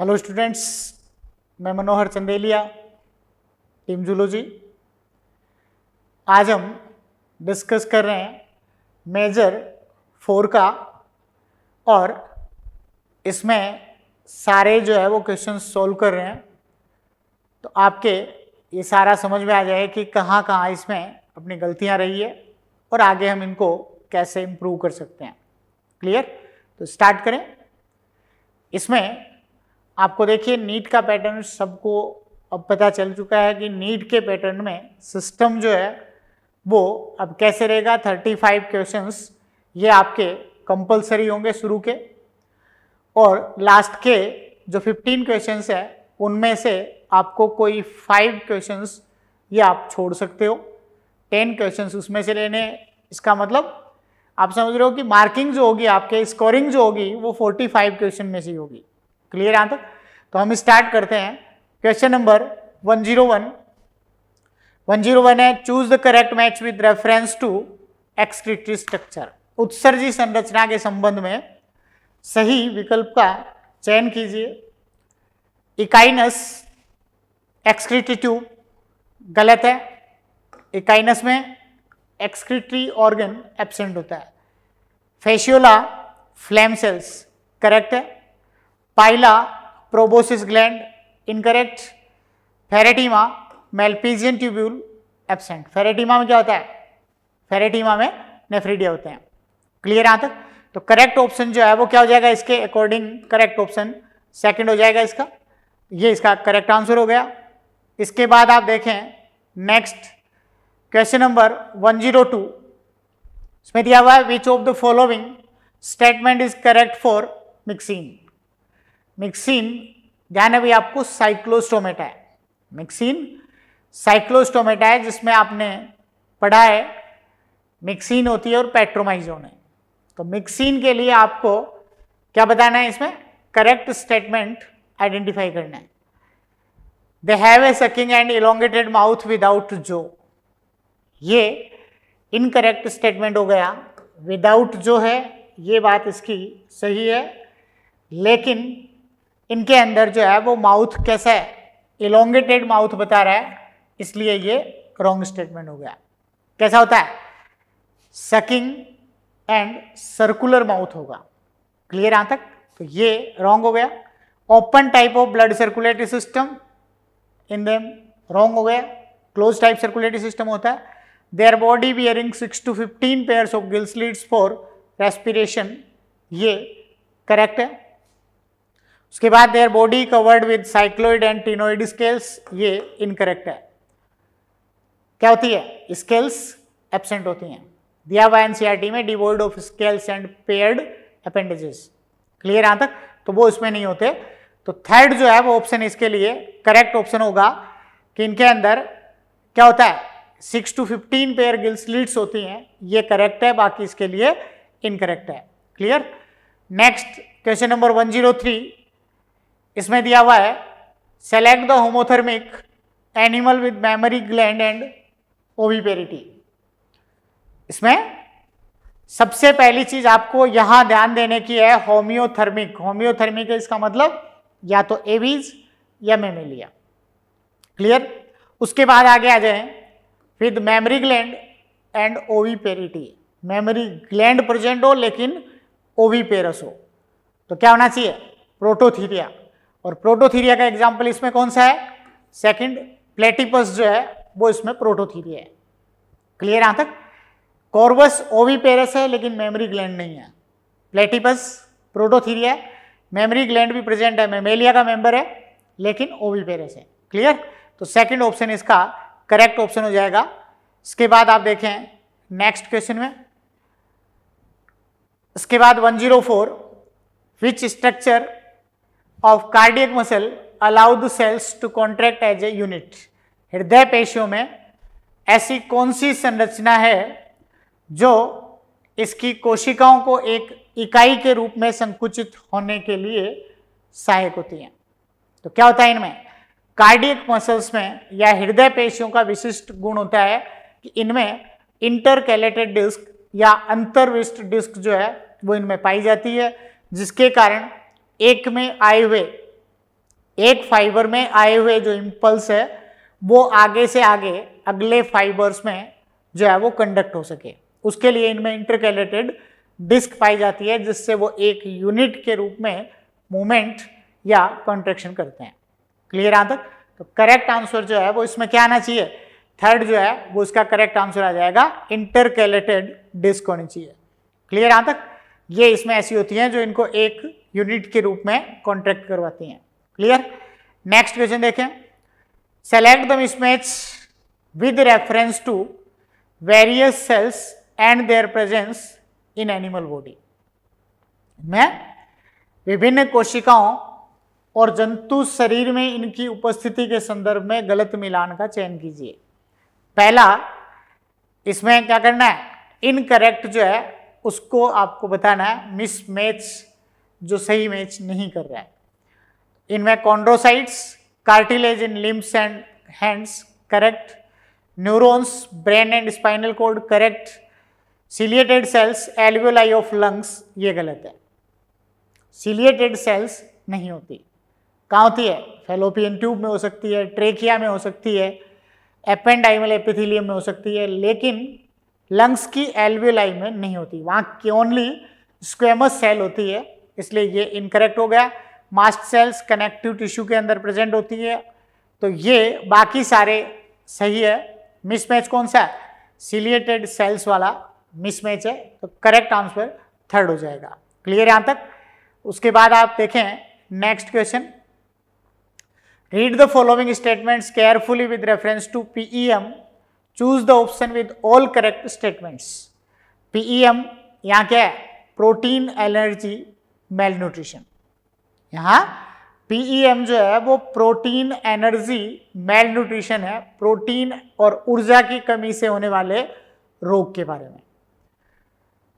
Hello students मैं मनोहर Chandelia team zoology आज हम डिस्कस कर रहे हैं मेजर फोर का और इसमें सारे जो है वो क्वेश्चन सॉल्व कर रहे हैं तो आपके ये सारा समझ में आ जाए कि कहाँ कहाँ इसमें अपनी गलतियाँ रही है और आगे हम इनको कैसे इम्प्रूव कर सकते हैं क्लियर तो स्टार्ट करें इसमें आपको देखिए नीट का पैटर्न सबको अब पता चल चुका है कि नीट के पैटर्न में सिस्टम जो है वो अब कैसे रहेगा 35 क्वेश्चन ये आपके कंपलसरी होंगे शुरू के और लास्ट के जो 15 क्वेश्चंस है उनमें से आपको कोई फाइव क्वेश्चंस ये आप छोड़ सकते हो टेन क्वेश्चंस उसमें से लेने इसका मतलब आप समझ रहे हो कि मार्किंग जो होगी आपके स्कोरिंग जो होगी वो 45 क्वेश्चन में से होगी क्लियर यहाँ तक तो हम स्टार्ट करते हैं क्वेश्चन नंबर 101 101 है choose the correct match with reference to excretory structure उत्सर्जी संरचना के संबंध में सही विकल्प का चयन कीजिए इकाइनस एक्सक्रिटी ट्यूब गलत है इकाइनस में एक्सक्रिटरी ऑर्गन एब्सेंट होता है फेशियोला फ्लैम सेल्स करेक्ट है Pila proboscis gland incorrect Pheretima Malpighian tubule absent Pheretima में क्या होता है फेरेटीमा में नेफ्रीडिया होते हैं क्लियर यहाँ तक तो करेक्ट ऑप्शन जो है वो क्या हो जाएगा इसके अकॉर्डिंग करेक्ट ऑप्शन सेकंड हो जाएगा इसका ये इसका करेक्ट आंसर हो गया इसके बाद आप देखें नेक्स्ट क्वेश्चन नंबर 102 इसमें दिया हुआ है which of the following statement is correct for Myxine Myxine ध्यान है आपको साइक्लोस्टोमेटा है मिक्सिन साइक्लोस्टोमेटा है जिसमें आपने पढ़ा है मिक्सिन होती है और पेट्रोमाइजोन है तो मिक्सिन के लिए आपको क्या बताना है इसमें करेक्ट स्टेटमेंट आइडेंटिफाई करना है they have a sucking and elongated mouth without जो ये इनकरेक्ट स्टेटमेंट हो गया विदाउट जो है ये बात इसकी सही है लेकिन इनके अंदर जो है वो माउथ कैसा है इलोंगेटेड माउथ बता रहा है इसलिए ये रॉन्ग स्टेटमेंट हो गया कैसा होता है सकिंग एंड सर्कुलर माउथ होगा क्लियर आ तक तो ये रॉन्ग हो गया open type of blood circulatory system इन दम रॉन्ग हो गया क्लोज टाइप सर्कुलेटरी सिस्टम होता है their body bearing six to fifteen pairs of gills leads for respiration ये करेक्ट है उसके बाद their body covered with cycloid and ctenoid scales ये इनकरेक्ट है क्या होती है स्केल्स एबसेंट होती हैं दिया हुआ एनसीईआरटी में devoid of scales and paired appendages clear यहाँ तक तो वो इसमें नहीं होते तो थर्ड जो है वो ऑप्शन इसके लिए करेक्ट ऑप्शन होगा कि इनके अंदर क्या होता है six to fifteen pair gills leads होती हैं ये करेक्ट है बाकी इसके लिए इनकरेक्ट है clear next question number one zero three इसमें दिया हुआ है select the homothermic animal with mammary gland and oviparity इसमें सबसे पहली चीज आपको यहां ध्यान देने की है होम्योथर्मिक होम्योथर्मिक इसका मतलब या तो एवीज या मेमिलिया क्लियर उसके बाद आगे आ जाए with mammary gland and oviparity mammary gland present हो लेकिन ओवीपेरस हो तो क्या होना चाहिए प्रोटोथीरिया और प्रोटोथीरिया का एग्जाम्पल इसमें कौन सा है सेकंड प्लेटिपस जो है वो इसमें प्रोटोथीरिया है क्लियर यहां तक कॉर्बस ओवीपेरस है लेकिन मेमरी ग्लैंड नहीं है प्लेटिपस प्रोटोथीरिया मेमरी ग्लैंड भी प्रेजेंट है मेमेलिया का मेंबर है लेकिन ओवीपेरस है क्लियर तो सेकंड ऑप्शन इसका करेक्ट ऑप्शन हो जाएगा इसके बाद आप देखें नेक्स्ट क्वेश्चन में इसके बाद four which structure of cardiac muscle allow the cells to contract as a unit हृदय पेशियों में ऐसी कौन सी संरचना है जो इसकी कोशिकाओं को एक इकाई के रूप में संकुचित होने के लिए सहायक होती है तो क्या होता है इनमें कार्डियक मसल्स में या हृदय पेशियों का विशिष्ट गुण होता है कि इनमें इंटरकैलेटेड डिस्क या अंतर्विष्ट डिस्क जो है वो इनमें पाई जाती है जिसके कारण एक में आए हुए एक फाइबर में आए हुए जो इम्पल्स है वो आगे से आगे अगले फाइबर्स में जो है वो कंडक्ट हो सके उसके लिए इनमें इंटरकैलेटेड डिस्क पाई जाती है जिससे वो एक यूनिट के रूप में मूवमेंट या कॉन्ट्रेक्शन करते हैं क्लियर आ तक तो करेक्ट आंसर जो है वो इसमें क्या आना चाहिए थर्ड जो है वो इसका करेक्ट आंसर आ जाएगा इंटरकैलेटेड डिस्क होनी चाहिए क्लियर आ तक ये इसमें ऐसी होती हैं जो इनको एक यूनिट के रूप में कॉन्ट्रैक्ट करवाती हैं क्लियर नेक्स्ट क्वेश्चन देखें select the mismatch with reference to various cells and their presence in animal body में विभिन्न कोशिकाओं और जंतु शरीर में इनकी उपस्थिति के संदर्भ में गलत मिलान का चयन कीजिए पहला इसमें क्या करना है इनकरेक्ट जो है उसको आपको बताना है मिस मैच जो सही मैच नहीं कर रहा है इनमें chondrocytes cartilage in limbs and hands correct neurons brain and spinal cord correct ciliated cells alveoli of lungs ये गलत है सिलिएटेड सेल्स नहीं होती कहाँ होती है फेलोपियन ट्यूब में हो सकती है ट्रेकिया में हो सकती है एपेंडाइमल एपिथीलियम में हो सकती है लेकिन लंग्स की एल्वियोलाई में नहीं होती वहाँ की ओनली स्क्वेमस सेल होती है इसलिए ये इनकरेक्ट हो गया मास्ट सेल्स कनेक्टिव टिश्यू के अंदर प्रेजेंट होती है तो ये बाकी सारे सही है मिसमैच कौन सा है सिलियटेड सेल्स वाला मिसमैच है तो करेक्ट आंसर थर्ड हो जाएगा क्लियर यहाँ तक उसके बाद आप देखें next question read the following statements carefully with reference to PEM choose the option with all correct statements PEM यहाँ क्या है प्रोटीन एलर्जी मेल न्यूट्रिशन यहाँ पीईएम e जो है वो प्रोटीन एनर्जी मेल न्यूट्रिशन है प्रोटीन और ऊर्जा की कमी से होने वाले रोग के बारे में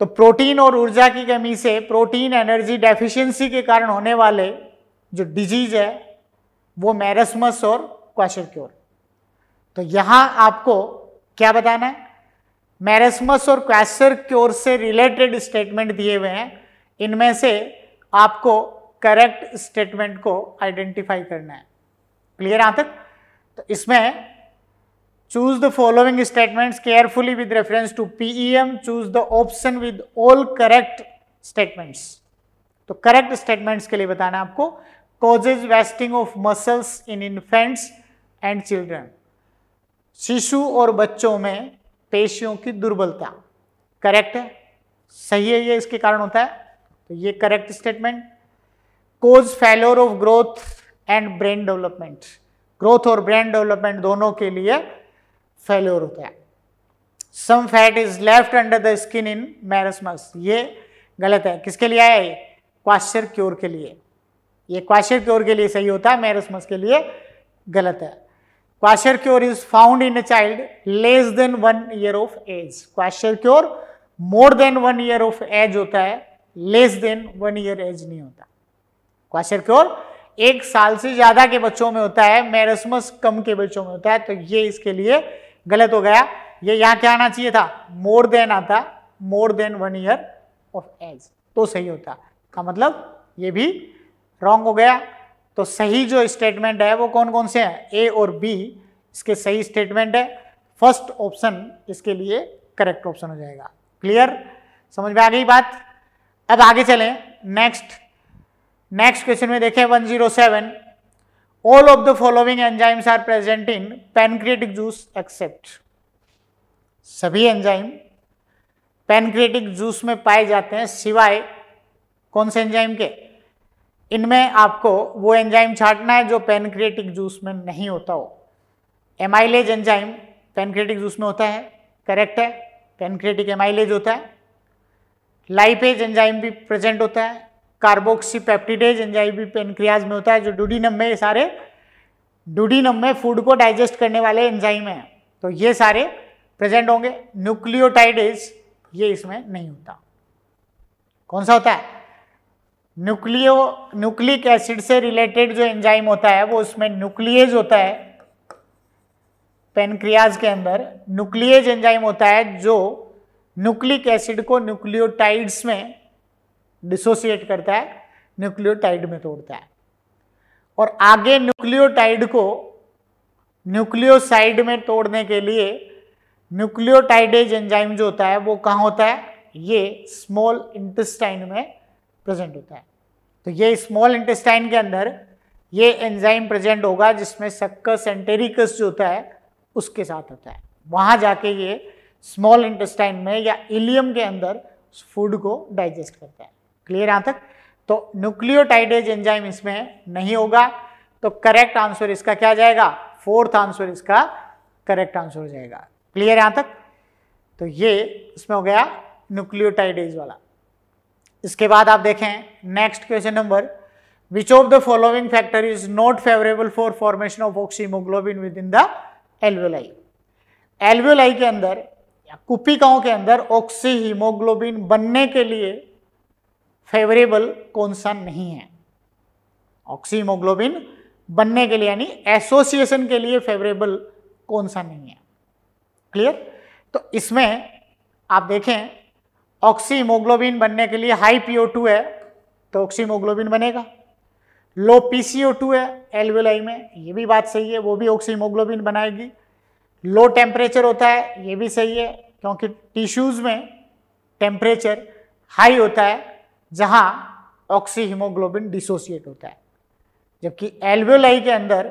तो प्रोटीन और ऊर्जा की कमी से प्रोटीन एनर्जी डेफिशिएंसी के कारण होने वाले जो डिजीज है वो मैरसमस और क्वाशर क्योर तो यहां आपको क्या बताना है मैरसमस और क्वेश्चर क्योर से रिलेटेड स्टेटमेंट दिए हुए हैं इनमें से आपको करेक्ट स्टेटमेंट को आइडेंटिफाई करना है क्लियर आ तक तो इसमें choose the following statements carefully with reference to PEM choose the option with all correct statements तो करेक्ट स्टेटमेंट्स के लिए बताना है आपको causes wasting of muscles in infants and children शिशु और बच्चों में पेशियों की दुर्बलता करेक्ट है सही है ये इसके कारण होता है तो ये correct statement cause failure of growth and brain development growth और ब्रेन डेवलपमेंट दोनों के लिए फेलोर होता है some fat is left under the skin in marasmus ये गलत है किसके लिए आया ये क्वाशर क्योर के लिए ये क्वाशर क्योर के लिए सही होता है मैरसमस के लिए गलत है kwashiorkor is found in a child less than one year of age kwashiorkor more than one year of age होता है less than one year age नहीं होता क्वाशर क्योर एक साल से ज्यादा के बच्चों में होता है मैरसमस कम के बच्चों में होता है तो ये इसके लिए गलत हो गया ये यहां क्या आना चाहिए था मोर देन आता more than one year of age तो सही होता का मतलब ये भी रॉन्ग हो गया तो सही जो स्टेटमेंट है वो कौन कौन से हैं ए और बी इसके सही स्टेटमेंट है फर्स्ट ऑप्शन इसके लिए करेक्ट ऑप्शन हो जाएगा क्लियर समझ में आ गई बात अब आगे चलें नेक्स्ट नेक्स्ट क्वेश्चन में देखें 107 all of the following enzymes are present in pancreatic juice except सभी एंजाइम पैनक्रिएटिक जूस में पाए जाते हैं सिवाय कौन से एंजाइम के इनमें आपको वो एंजाइम छाटना है जो पेनक्रिएटिक जूस में नहीं होता हो एमाइलेज एंजाइम पेनक्रिएटिक जूस में होता है करेक्ट है पेनक्रिएटिक एमाइलेज होता है लाइपेज एंजाइम भी प्रेजेंट होता है कार्बोक्सीपेप्टिडेज एंजाइम भी पेनक्रियाज में होता है जो डूडीनम में सारे डूडीनम में फूड को डाइजेस्ट करने वाले एंजाइम हैं तो ये सारे प्रेजेंट होंगे न्यूक्लियोटाइडेज ये इसमें नहीं होता कौन सा होता है न्यूक्लियो न्यूक्लिक एसिड से रिलेटेड जो एंजाइम होता है वो उसमें न्यूक्लियज होता है पेनक्रियाज के अंदर न्यूक्लियज एंजाइम होता है जो न्यूक्लिक एसिड को न्यूक्लियोटाइड्स में डिसोसिएट करता है न्यूक्लियोटाइड में तोड़ता है और आगे न्यूक्लियोटाइड को न्यूक्लियोसाइड में तोड़ने के लिए न्यूक्लियोटाइडेज एंजाइम जो होता है वो कहाँ होता है ये स्मॉल इंटेस्टाइन में प्रेजेंट होता है तो ये स्मॉल इंटेस्टाइन के अंदर ये एंजाइम प्रेजेंट होगा जिसमें सक्कस एंटेरिकस जो होता है उसके साथ होता है वहाँ जाके ये स्मॉल इंटेस्टाइन में या इलियम के अंदर फूड को डाइजेस्ट करता है क्लियर यहाँ तक तो न्यूक्लियोटाइडेज एंजाइम इसमें नहीं होगा तो करेक्ट आंसर इसका क्या जाएगा फोर्थ आंसर इसका करेक्ट आंसर हो जाएगा क्लियर यहाँ तक तो ये इसमें हो गया न्यूक्लियोटाइडेज वाला इसके बाद आप देखें next question number which of the following factor is not favourable for formation of oxyhaemoglobin within the alveoli alveoli के अंदर या कुपिकाओं के अंदर ऑक्सी हीमोग्लोबिन बनने के लिए फेवरेबल कौन सा नहीं है ऑक्सी हीमोग्लोबिन बनने के लिए यानी एसोसिएशन के लिए फेवरेबल कौन सा नहीं है क्लियर तो इसमें आप देखें ऑक्सीमोग्लोबिन बनने के लिए हाई पीओ है तो ऑक्सीमोग्लोबिन बनेगा लो पीसीओ है एलवेलाई में ये भी बात सही है वो भी ऑक्सीमोग्लोबिन बनाएगी लो टेम्परेचर होता है ये भी सही है क्योंकि टिश्यूज़ में टेम्परेचर हाई होता है जहाँ ऑक्सी हीमोग्लोबिन डिसोसिएट होता है जबकि एल्वियोलाई के अंदर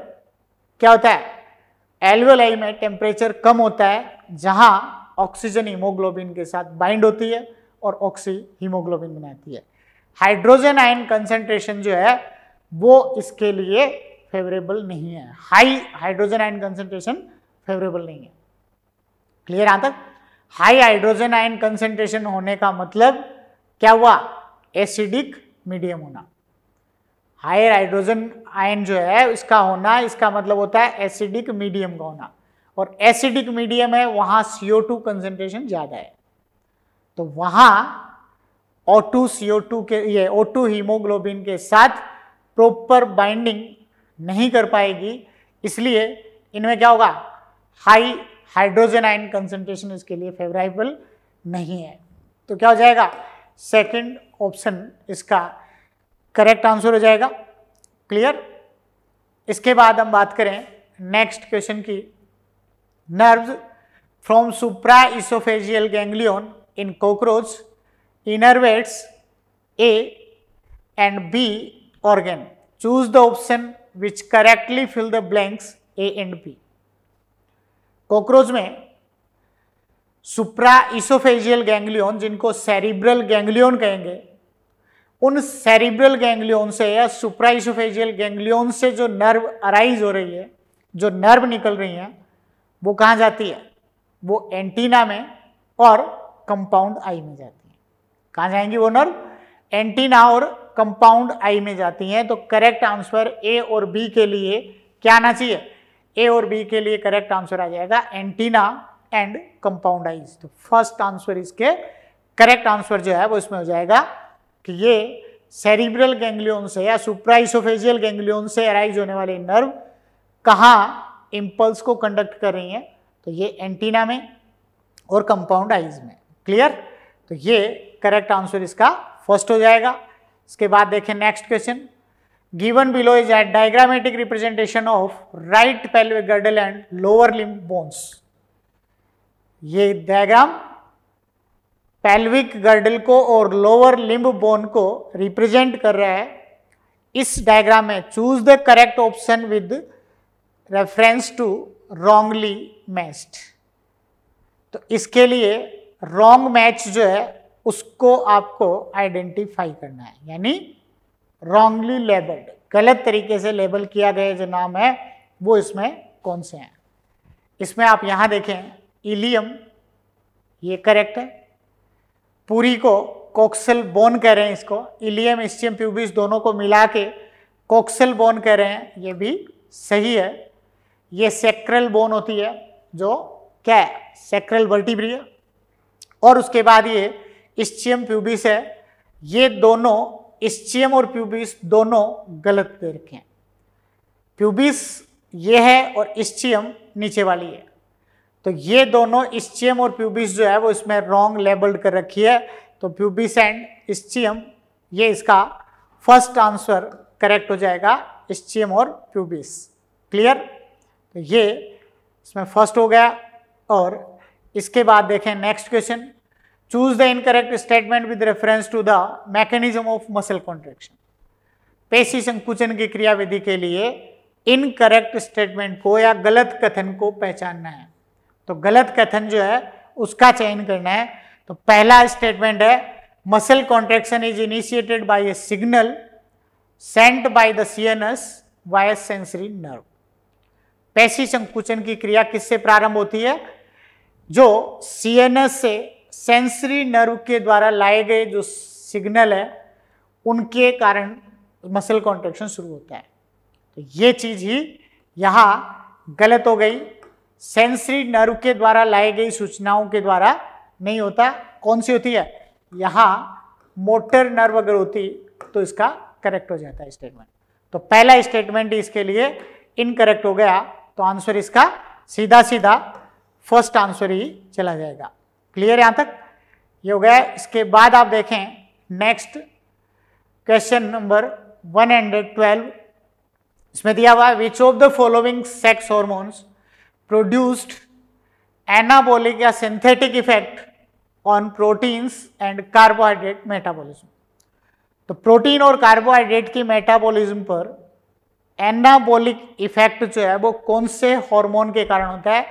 क्या होता है एल्वियोलाई में टेम्परेचर कम होता है जहाँ ऑक्सीजन हीमोग्लोबिन के साथ बाइंड होती है और ऑक्सी हीमोग्लोबिन बनाती है हाइड्रोजन आयन कंसेंट्रेशन जो है वो इसके लिए फेवरेबल नहीं है high hydrogen ion concentration favourable नहीं है क्लियर यहाँ तक हाई हाइड्रोजन आयन कंसेंट्रेशन होने का मतलब क्या हुआ एसिडिक मीडियम होना हाई हाइड्रोजन आयन जो है इसका होना इसका मतलब होता है एसिडिक मीडियम का होना और एसिडिक मीडियम है सीओ CO2 कंसेंट्रेशन ज़्यादा है तो वहां O2 CO2 सी के ये O2 हीमोग्लोबिन के साथ प्रॉपर बाइंडिंग नहीं कर पाएगी इसलिए इनमें क्या होगा हाई हाइड्रोजन आयन कंसेंट्रेशन इसके लिए फेवरेबल नहीं है तो क्या हो जाएगा सेकंड ऑप्शन इसका करेक्ट आंसर हो जाएगा क्लियर इसके बाद हम बात करें नेक्स्ट क्वेश्चन की nerves from supraoesophageal ganglion in cockroach innervates A and B organ. Choose the option which correctly fill the blanks A and B. Cockroach में सुप्रा इसोफेजियल गैंग्लियन जिनको सेरिब्रल गैंग्लियन कहेंगे उन cerebral ganglion से या सुप्रा supraoesophageal ganglion से जो nerve arise हो रही है जो नर्व निकल रही हैं वो कहाँ जाती है वो एंटीना में और कंपाउंड आई में जाती हैं कहाँ जाएंगी वो नर्व एंटीना और कंपाउंड आई में जाती हैं तो करेक्ट आंसर ए और बी के लिए क्या आना चाहिए ए और बी के लिए करेक्ट आंसर आ जाएगा एंटीना एंड कंपाउंड आईज तो फर्स्ट आंसर इसके करेक्ट आंसर जो है वो इसमें हो जाएगा कि ये सेरिब्रल गैंग्लियन से या सुप्राइसोफेजियल गैंग्लियन से अराइज होने वाले नर्व कहाँ इम्पल्स को कंडक्ट कर रही हैं तो ये एंटीना में और कंपाउंड आइज में क्लियर तो ये करेक्ट आंसर इसका फर्स्ट हो जाएगा इसके बाद देखें next question given below is a diagrammatic representation of right pelvic girdle and lower limb bones ये डायग्राम पेल्विक गर्डल को और लोअर लिम्ब बोन को रिप्रेजेंट कर रहा है इस डायग्राम में choose the correct option with reference to wrongly matched तो इसके लिए रॉन्ग मैच जो है उसको आपको आइडेंटिफाई करना है यानी रॉन्गली लेबल्ड गलत तरीके से लेबल किया गया जो नाम है वो इसमें कौन से हैं इसमें आप यहाँ देखें इलियम ये करेक्ट है पूरी को कोक्सल बोन कह रहे हैं इसको इलियम एस्टियम प्यूबिस दोनों को मिला के कोक्सल बोन कह रहे हैं ये भी सही है ये सेक्रल बोन होती है जो क्या है सेक्रल वर्टिब्रिया और उसके बाद ये इश्चियम प्यूबिस है ये दोनों इश्चियम और प्यूबिस दोनों गलत दे रखे हैं प्यूबिस ये है और इश्चियम नीचे वाली है तो ये दोनों इश्चियम और प्यूबिस जो है वो इसमें रॉन्ग लेबल्ड कर रखी है तो प्यूबिस एंड इश्चियम ये इसका फर्स्ट आंसर करेक्ट हो जाएगा इश्चियम और प्यूबिस क्लियर तो ये इसमें फर्स्ट हो गया और इसके बाद देखें next question choose the incorrect statement with reference to the mechanism of muscle contraction पेशी संकुचन की क्रियाविधि के लिए इनकरेक्ट स्टेटमेंट को या गलत कथन को पहचानना है तो गलत कथन जो है उसका चयन करना है तो पहला स्टेटमेंट है muscle contraction is initiated by a signal sent by the CNS via sensory nerve पेशी संकुचन की क्रिया किससे प्रारंभ होती है जो सी एन एस से सेंसरी नर्व के द्वारा लाए गए जो सिग्नल है उनके कारण मसल कॉन्ट्रेक्शन शुरू होता है तो ये चीज़ ही यहाँ गलत हो गई सेंसरी नर्व के द्वारा लाई गई सूचनाओं के द्वारा नहीं होता कौन सी होती है यहाँ मोटर नर्व अगर होती तो इसका करेक्ट हो जाता है स्टेटमेंट तो पहला स्टेटमेंट इसके लिए इनकरेक्ट हो गया तो आंसर इसका सीधा सीधा फर्स्ट आंसर ही चला जाएगा क्लियर यहां तक ये हो गया इसके बाद आप देखें नेक्स्ट क्वेश्चन नंबर 112 इसमें दिया हुआ है which of the following sex hormones produced anabolic या synthetic effect on proteins and carbohydrate metabolism तो प्रोटीन और कार्बोहाइड्रेट की मेटाबॉलिज्म पर एनाबोलिक इफेक्ट जो है वो कौन से हार्मोन के कारण होता है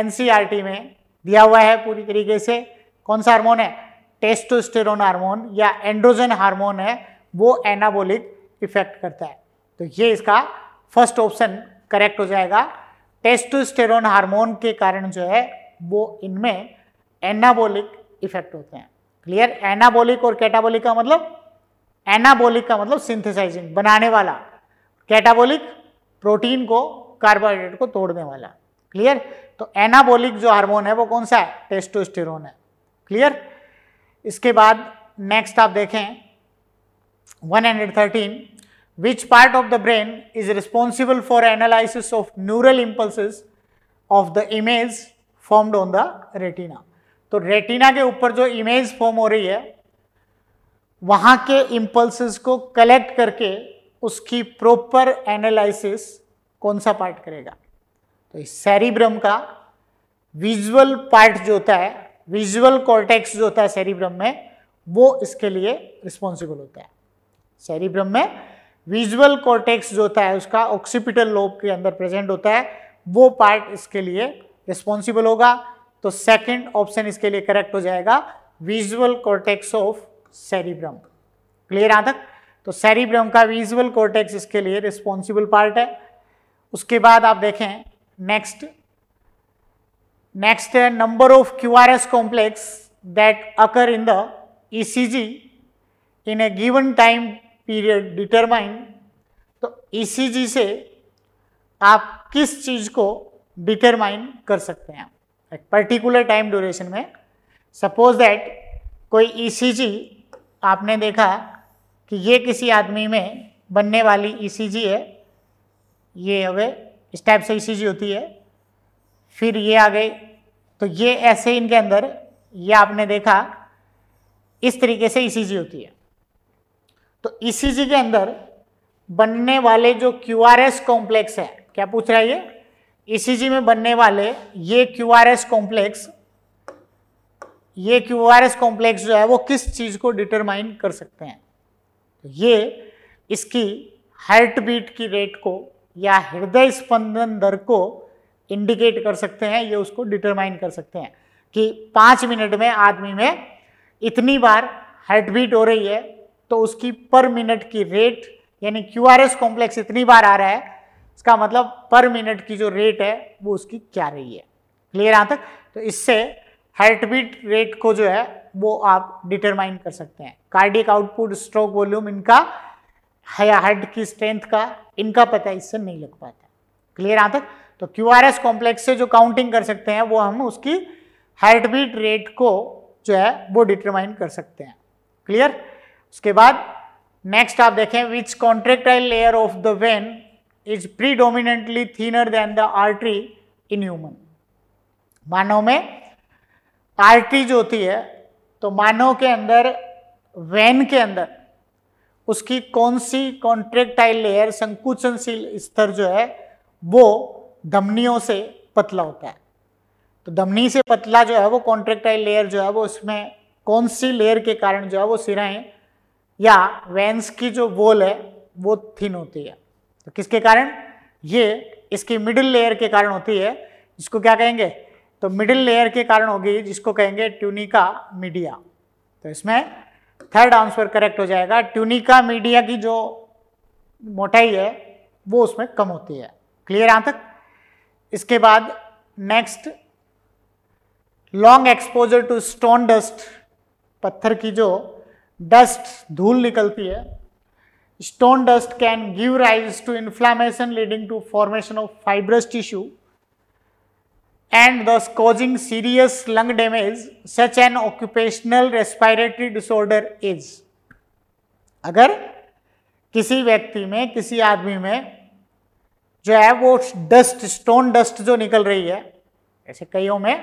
एनसीईआरटी में दिया हुआ है पूरी तरीके से कौन सा हार्मोन है टेस्टोस्टेरोन हार्मोन या एंड्रोजन हार्मोन है वो एनाबोलिक इफेक्ट करता है तो ये इसका फर्स्ट ऑप्शन करेक्ट हो जाएगा टेस्टोस्टेरोन हार्मोन के कारण जो है वो इनमें एनाबोलिक इफेक्ट होते हैं क्लियर एनाबोलिक और कैटाबोलिक का मतलब एनाबोलिक का मतलब सिंथेसाइजिंग बनाने वाला कैटाबोलिक प्रोटीन को कार्बोहाइड्रेट को तोड़ने वाला क्लियर तो एनाबोलिक जो हार्मोन है वो कौन सा है टेस्टोस्टेरोन है क्लियर इसके बाद नेक्स्ट आप देखें 113 which part of the brain is responsible for analysis of neural impulses of the image formed on the retina तो रेटिना के ऊपर जो इमेज फॉर्म हो रही है वहां के इंपल्सिस को कलेक्ट करके उसकी प्रॉपर एनालिसिस कौन सा पार्ट करेगा तो इस सेरिब्रम का विजुअल पार्ट जो होता है विजुअल कॉर्टेक्स जो होता है सेरिब्रम में वो इसके लिए रिस्पॉन्सिबल होता है सेरिब्रम में विजुअल कॉर्टेक्स जो होता है उसका ऑक्सीपिटल लोब के अंदर प्रेजेंट होता है वो पार्ट इसके लिए रिस्पॉन्सिबल होगा तो सेकेंड ऑप्शन इसके लिए करेक्ट हो जाएगा visual cortex of cerebrum clear यहाँ तक तो सेरिब्रम का विजुअल कॉर्टेक्स इसके लिए रिस्पॉन्सिबल पार्ट है उसके बाद आप देखें next next number of Q R S complex that occur in the E C G in a given time period determine तो ई सी जी से आप किस चीज़ को डिटरमाइन कर सकते हैं एक पर्टिकुलर टाइम ड्यूरेशन में सपोज दैट कोई ई सी जी आपने देखा कि ये किसी आदमी में बनने वाली ई सी जी है ये हो गए इस टाइप से ई जी होती है फिर ये आ गई तो ये ऐसे इनके अंदर ये आपने देखा इस तरीके से ई होती है तो ई के अंदर बनने वाले जो क्यू आर एस कॉम्प्लेक्स है क्या पूछ रहा है ये ईसीजी में बनने वाले ये क्यू आर एस कॉम्प्लेक्स ये क्यू आर एस कॉम्प्लेक्स जो है वो किस चीज़ को डिटरमाइन कर सकते हैं तो ये इसकी हार्ट बीट की रेट को या हृदय स्पंदन दर को इंडिकेट कर सकते हैं ये उसको डिटरमाइन कर सकते हैं कि पाँच मिनट में आदमी में इतनी बार हार्ट बीट हो रही है तो उसकी पर मिनट की रेट यानी क्यू आर एस कॉम्प्लेक्स इतनी बार आ रहा है इसका मतलब पर मिनट की जो रेट है वो उसकी क्या रही है क्लियर आ तक तो इससे हार्ट बीट रेट को जो है वो आप डिटरमाइन कर सकते हैं कार्डिक आउटपुट स्ट्रोक वॉल्यूम इनका या हार्ट की स्ट्रेंथ का इनका पता इससे नहीं लग पाता क्लियर यहां तक तो क्यू आर एस कॉम्प्लेक्स से जो काउंटिंग कर सकते हैं वो हम उसकी हार्ट बीट रेट को जो है वो डिटरमाइन कर सकते हैं क्लियर उसके बाद नेक्स्ट आप देखें which contractile layer of the vein is predominantly thinner than the artery in human मानव में आर्टरी जो होती है तो मानव के अंदर वेन के अंदर उसकी कौन सी कॉन्ट्रेक्टाइल लेयर संकुचनशील स्तर जो है वो धमनियों से पतला होता है तो धमनी से पतला जो है वो कॉन्ट्रेक्टाइल लेयर जो है वो उसमें कौन सी लेयर के कारण जो है वो सिराएँ या वेंस की जो वोल है वो थिन होती है तो किसके कारण ये इसकी मिडिल लेयर के कारण होती है इसको क्या कहेंगे तो मिडिल लेयर के कारण होगी जिसको कहेंगे ट्यूनिका मीडिया तो इसमें थर्ड आंसर करेक्ट हो जाएगा ट्यूनिका मीडिया की जो मोटाई है वो उसमें कम होती है क्लियर यहां तक इसके बाद next long exposure to stone dust पत्थर की जो डस्ट धूल निकलती है stone dust can give rise to inflammation leading to formation of fibrous tissue and thus causing serious lung damage such an occupational respiratory disorder is अगर किसी व्यक्ति में किसी आदमी में जो है वो डस्ट स्टोन डस्ट जो निकल रही है ऐसे कईयों में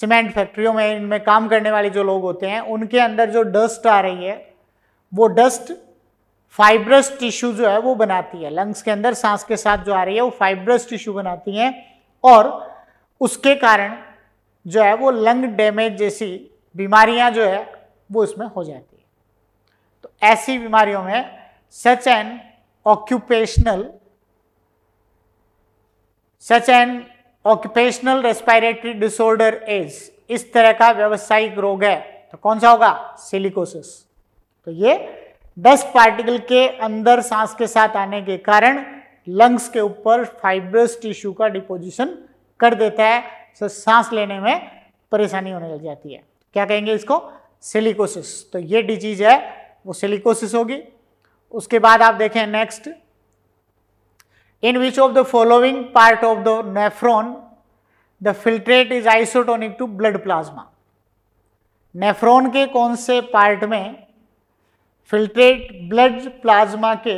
सीमेंट फैक्ट्रियों में इनमें काम करने वाले जो लोग होते हैं उनके अंदर जो डस्ट आ रही है वो डस्ट फाइब्रस टिश्यू जो है वो बनाती है लंग्स के अंदर सांस के साथ जो आ रही है वो फाइब्रस टिश्यू बनाती हैं और उसके कारण जो है वो लंग डैमेज जैसी बीमारियां जो है वो इसमें हो जाती है तो ऐसी बीमारियों में such an occupational such an occupational respiratory disorder is इस तरह का व्यवसायिक रोग है तो कौन सा होगा सिलिकोसिस तो ये डस्ट पार्टिकल के अंदर सांस के साथ आने के कारण लंग्स के ऊपर फाइब्रस टिश्यू का डिपोजिशन कर देता है तो सांस लेने में परेशानी होने लग जाती है क्या कहेंगे इसको सिलिकोसिस तो ये डिजीज है वो सिलिकोसिस होगी उसके बाद आप देखें next in which of the following part of the nephron the filtrate is isotonic to blood plasma nephron के कौन से पार्ट में फिल्ट्रेट ब्लड प्लाज्मा के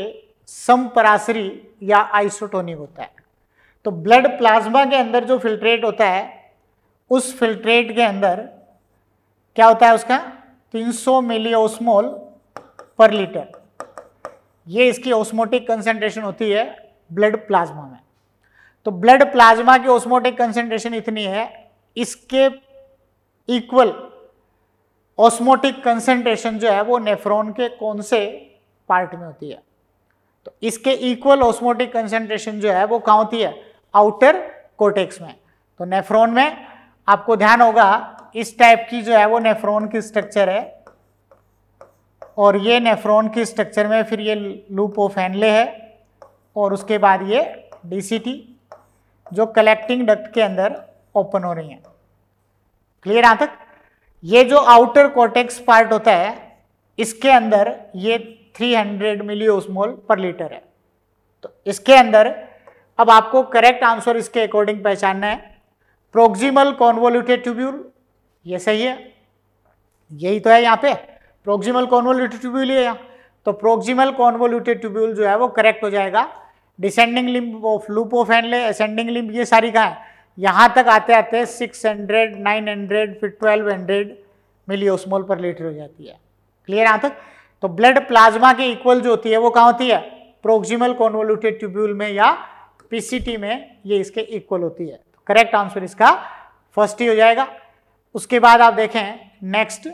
समपरासरी या आइसोटोनिक होता है तो ब्लड प्लाज्मा के अंदर जो फिल्ट्रेट होता है उस फिल्ट्रेट के अंदर क्या होता है उसका 300 मिली ओस्मोल पर लीटर ये इसकी ओस्मोटिक कंसेंट्रेशन होती है ब्लड प्लाज्मा में तो ब्लड प्लाज्मा की ओस्मोटिक कंसेंट्रेशन इतनी है इसके इक्वल ओस्मोटिक कंसेंट्रेशन जो है वो नेफ्रॉन के कौन से पार्ट में होती है तो इसके इक्वल ओस्मोटिक कंसेंट्रेशन जो है वो कहाँ होती है आउटर कोटेक्स में तो नेफ्रॉन में आपको ध्यान होगा इस टाइप की जो है वो नेफ्रॉन की स्ट्रक्चर है और ये नेफ्रॉन की स्ट्रक्चर में फिर ये लूप ऑफ हैनले है और उसके बाद ये डीसीटी जो कलेक्टिंग डक्ट के अंदर ओपन हो रही है क्लियर यहाँ तक ये जो आउटर कोटेक्स पार्ट होता है इसके अंदर ये 300 मिली ओस्मोल पर लीटर है तो इसके अंदर अब आपको करेक्ट आंसर इसके अकॉर्डिंग पहचानना है प्रोक्सिमल कॉन्वोल्यूटेड ट्यूब्यूल ये सही है यही तो है यहाँ पे प्रोक्सिमल कॉन्वोल्यूटेड ट्यूब्यूल ही है यहाँ तो प्रोक्सिमल कॉन्वोल्यूटेड ट्यूब्यूल जो है वो करेक्ट हो जाएगा descending limb of loop of Henle ascending limb ये सारी कहाँ है यहाँ तक आते आते सिक्स हंड्रेड नाइन हंड्रेड फिर hundred milliosmole per litre हो जाती है क्लियर यहाँ तक तो ब्लड प्लाज्मा के इक्वल जो होती है वो कहाँ होती है प्रोक्सिमल कॉन्वोल्यूटेड ट्यूब्यूल में या पीसीटी में ये इसके इक्वल होती है तो करेक्ट आंसर इसका फर्स्ट ही हो जाएगा उसके बाद आप देखें नेक्स्ट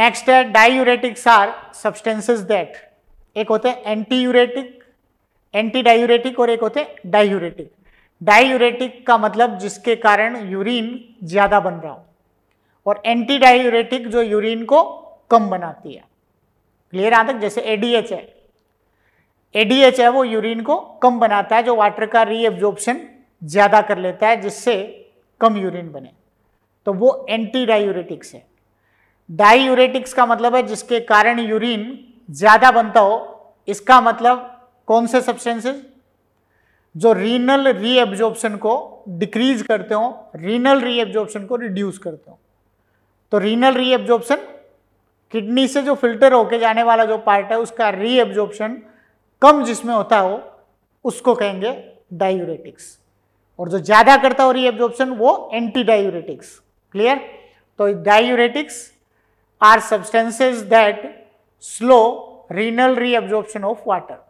नेक्स्ट है डायूरेटिक्स आर सब्सटेंसेस दैट एक होते हैं एंटी यूरेटिक एंटी डायूरेटिक और एक होते हैं डायूरेटिक डायूरेटिक का मतलब जिसके कारण यूरिन ज़्यादा बन रहा हो और एंटी डायूरेटिक जो यूरिन को कम बनाती है क्लियर यहाँ तक जैसे एडीएच है एडीएच है वो यूरिन को कम बनाता है जो वाटर का रीएब्जॉर्प्शन ज़्यादा कर लेता है जिससे कम यूरिन बने तो वो एंटी डायूरेटिक्स है डायूरेटिक्स का मतलब है जिसके कारण यूरिन ज़्यादा बनता हो इसका मतलब कौन से सब्सटेंसेज जो रीनल रीएब्जॉर्प्शन को डिक्रीज करते हो रीनल रीएब्जॉर्प्शन को रिड्यूस करते हो तो रीनल रीएब्जॉर्प्शन किडनी से जो फिल्टर होके जाने वाला जो पार्ट है उसका रीएब्जॉर्प्शन कम जिसमें होता हो उसको कहेंगे डायूरेटिक्स और जो ज़्यादा करता हो एब्जॉर्प्शन वो एंटी डायूरेटिक्स क्लियर तो diuretics are substances that slow renal reabsorption of water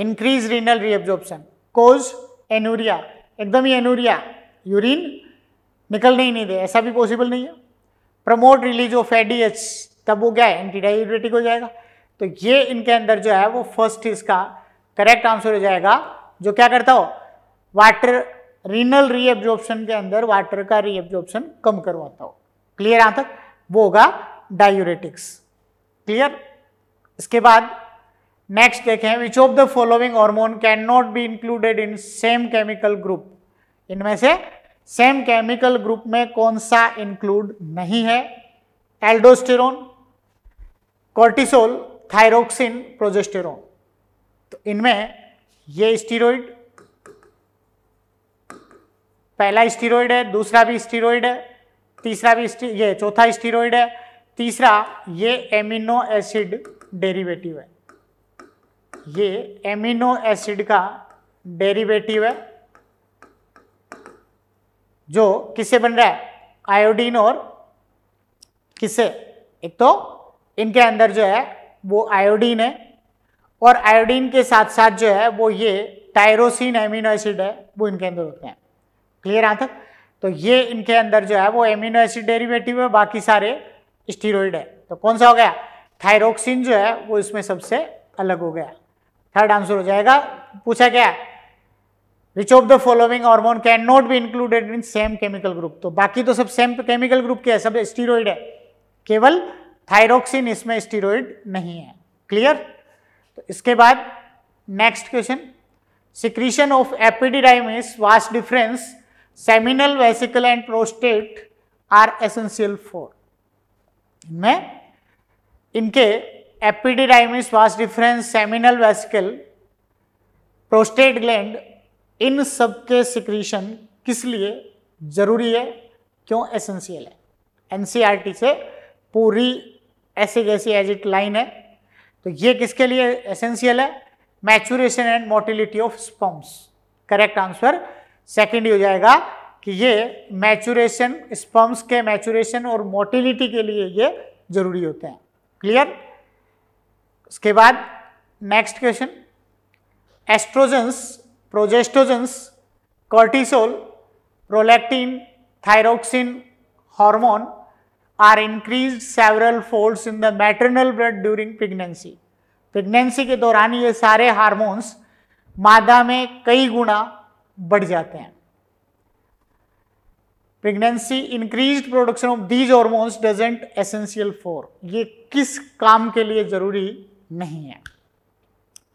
increase renal reabsorption. Cause anuria एकदम ही एनूरिया यूरिन निकलने ही नहीं दे ऐसा भी पॉसिबल नहीं है प्रमोट रिलीज ऑफ एडीएच तब हो गया डायूरेटिक हो जाएगा तो ये इनके अंदर जो है वो फर्स्ट इसका करेक्ट आंसर हो जाएगा जो क्या करता हो वाटर रीनल रीएब्जॉर्प्शन के अंदर वाटर का रीएब्जॉर्प्शन कम करवाता हो क्लियर आ तक वो होगा डायूरेटिक्स क्लियर इसके बाद नेक्स्ट देखें which of the following hormone can not be included in same chemical group इनमें से सेम केमिकल ग्रुप में कौन सा इंक्लूड नहीं है एल्डोस्टेरोन कॉर्टिसोल थायरोक्सिन प्रोजेस्टेरोन तो इनमें ये स्टीरोइड पहला स्टीरोइड है दूसरा भी स्टीरोइड है तीसरा भी ये चौथा स्टीरोइड है तीसरा ये एमिनो एसिड डेरिवेटिव है ये एमिनो एसिड का डेरिवेटिव है जो किससे बन रहा है आयोडीन और किससे एक तो इनके अंदर जो है वो आयोडीन है और आयोडीन के साथ साथ जो है वो ये टायरोसिन एमिनो एसिड है वो इनके अंदर होते हैं क्लियर आ तक तो ये इनके अंदर जो है वो एमिनो एसिड डेरिवेटिव है बाकी सारे स्टीरोइड है तो कौन सा हो गया थायरोक्सिन जो है वो इसमें सबसे अलग हो गया थर्ड आंसर हो जाएगा पूछा गया which of the following hormone can not be included in same chemical group तो बाकी तो सब सेम केमिकल ग्रुप के है सब स्टीरोइड है केवल थायरोक्सिन इसमें स्टीरोइड नहीं है क्लियर तो इसके बाद next question secretion of epididymis vas deferens seminal vesicle and prostate are essential for में इनके epididymis vas deferens seminal vesicle prostate gland इन सब के सिक्रीशन किस लिए जरूरी है क्यों एसेंशियल है एनसीआरटी e से पूरी ऐसे जैसी एज इट लाइन है तो ये किसके लिए एसेंशियल है maturation and motility of sperms correct answer second हो जाएगा कि ये मैचुरेशन स्पम्स के मैचुरेशन और मोटिलिटी के लिए ये जरूरी होते हैं क्लियर उसके बाद next question estrogens progestogens cortisol prolactin, thyroxine hormone are increased several folds in the maternal blood during pregnancy. Pregnancy के दौरान ये सारे हार्मोन्स मादा में कई गुना बढ़ जाते हैं pregnancy increase production of these hormones doesn't essential for ये किस काम के लिए जरूरी नहीं है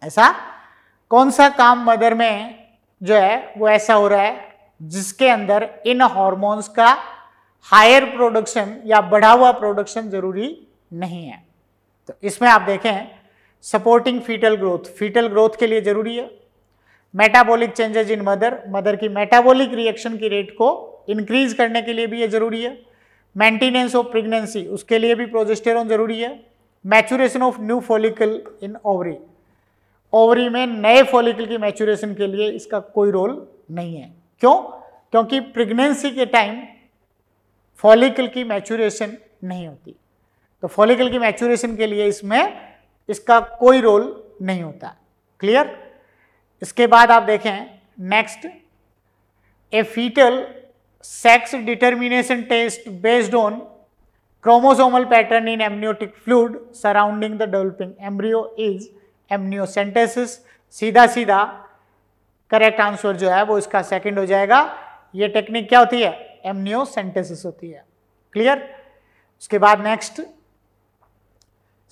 ऐसा कौन सा काम मदर में जो है वो ऐसा हो रहा है जिसके अंदर इन हॉर्मोन्स का हायर प्रोडक्शन या बढ़ा हुआ प्रोडक्शन जरूरी नहीं है तो इसमें आप देखें supporting foetal growth foetal growth के लिए जरूरी है metabolic changes in mother mother की मेटाबॉलिक रिएक्शन की रेट को इंक्रीज करने के लिए भी ये जरूरी है मेंटेनेंस ऑफ प्रेगनेंसी उसके लिए भी प्रोजेस्टेरॉन जरूरी है maturation of new follicle in ovary ovary में नए फॉलिकल की मैचुरेशन के लिए इसका कोई रोल नहीं है क्यों क्योंकि प्रेगनेंसी के टाइम फॉलिकल की मैचुरेशन नहीं होती तो फॉलिकल की मैचुरेशन के लिए इसमें इसका कोई रोल नहीं होता क्लियर इसके बाद आप देखें next a foetal sex determination test based on chromosomal pattern in amniotic fluid surrounding the developing embryo is amniocentesis सीधा सीधा करेक्ट आंसर जो है वो इसका सेकंड हो जाएगा ये टेक्निक क्या होती है एमनियोसेंटेसिस होती है क्लियर उसके बाद next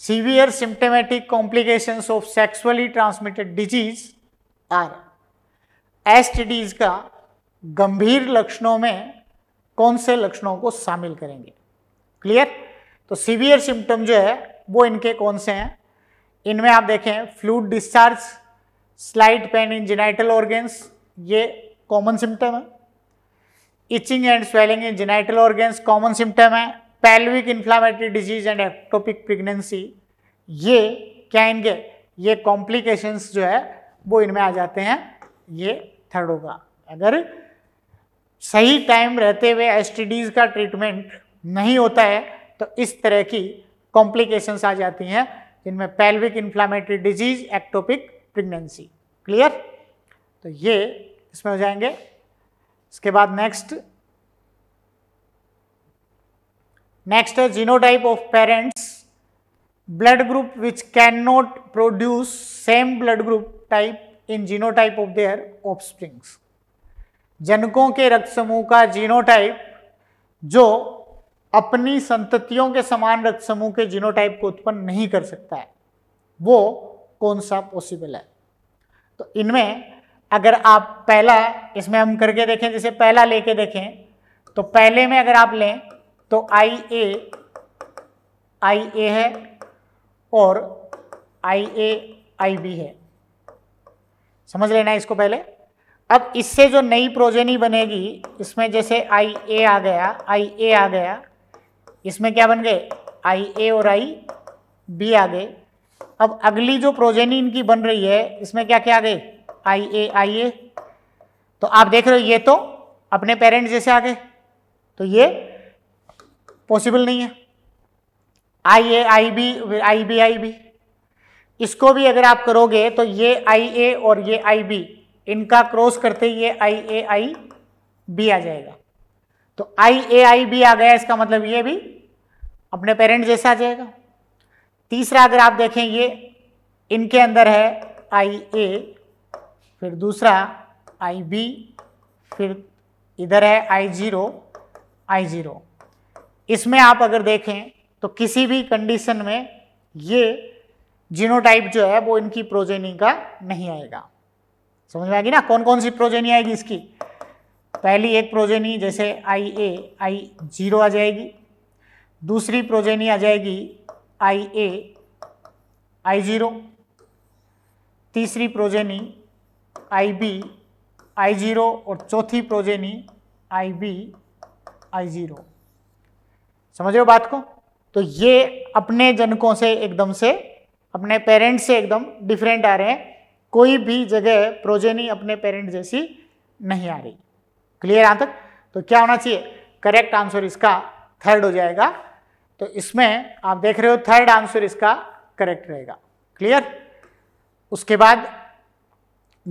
severe symptomatic complication of sexually transmitted disease R S का गंभीर लक्षणों में कौन से लक्षणों को शामिल करेंगे क्लियर तो सीवियर सिम्टम जो है वो इनके कौन से हैं इनमें आप देखें fluid discharge slight pain in genital organs ये कॉमन सिम्टम है itching and swelling in genital organs common symptom है pelvic inflammatory disease and ectopic pregnancy ये क्या इनके ये कॉम्प्लिकेशंस जो है वो इनमें आ जाते हैं ये थर्ड होगा अगर सही टाइम रहते हुए एस का ट्रीटमेंट नहीं होता है तो इस तरह की कॉम्प्लिकेशंस आ जाती हैं जिनमें pelvic inflammatory disease ectopic pregnancy clear तो ये इसमें हो जाएंगे इसके बाद नेक्स्ट नेक्स्ट है genotype of parents blood group which can not produce same blood group type in genotype of their offsprings जनकों के रक्त समूह का जीनोटाइप जो अपनी संततियों के समान रक्त समूह के जीनोटाइप को उत्पन्न नहीं कर सकता है वो कौन सा पॉसिबल है तो इनमें अगर आप पहला इसमें हम करके देखें जैसे पहला लेके देखें तो पहले में अगर आप लें तो आई ए आई ए है और आई ए आई बी है समझ लेना इसको पहले अब इससे जो नई प्रोजेनी बनेगी इसमें जैसे आई ए आ गया आई ए आ गया इसमें क्या बन गए आई ए और आई बी आ गए अब अगली जो प्रोजेनी इनकी बन रही है इसमें क्या क्या आ गई आई ए आई ए तो आप देख रहे हो ये तो अपने पेरेंट जैसे आ गए तो ये पॉसिबल नहीं है I A I B I B I B इसको भी अगर आप करोगे तो ये आई ए और ये आई बी इनका क्रॉस करते ये आई ए आई बी आ जाएगा तो आई ए आई बी आ गया इसका मतलब ये भी अपने पेरेंट जैसा आ जाएगा तीसरा अगर आप देखें ये इनके अंदर है आई ए फिर दूसरा आई बी फिर इधर है आई जीरो आई जीरो इसमें आप अगर देखें तो किसी भी कंडीशन में ये जीनोटाइप जो है वो इनकी प्रोजेनी का नहीं आएगा समझ में आएगी ना कौन कौन सी प्रोजेनी आएगी इसकी पहली एक प्रोजेनी जैसे आई ए आई जीरो आ जाएगी दूसरी प्रोजेनी आ जाएगी आई ए आई जीरो तीसरी progeny I B I zero और चौथी progeny I B I zero समझ रहे हो बात को तो ये अपने जनकों से एकदम से अपने पेरेंट्स से एकदम डिफरेंट आ रहे हैं कोई भी जगह प्रोजेनी अपने पेरेंट जैसी नहीं आ रही क्लियर आ तक तो क्या होना चाहिए करेक्ट आंसर इसका थर्ड हो जाएगा तो इसमें आप देख रहे हो थर्ड आंसर इसका करेक्ट रहेगा क्लियर उसके बाद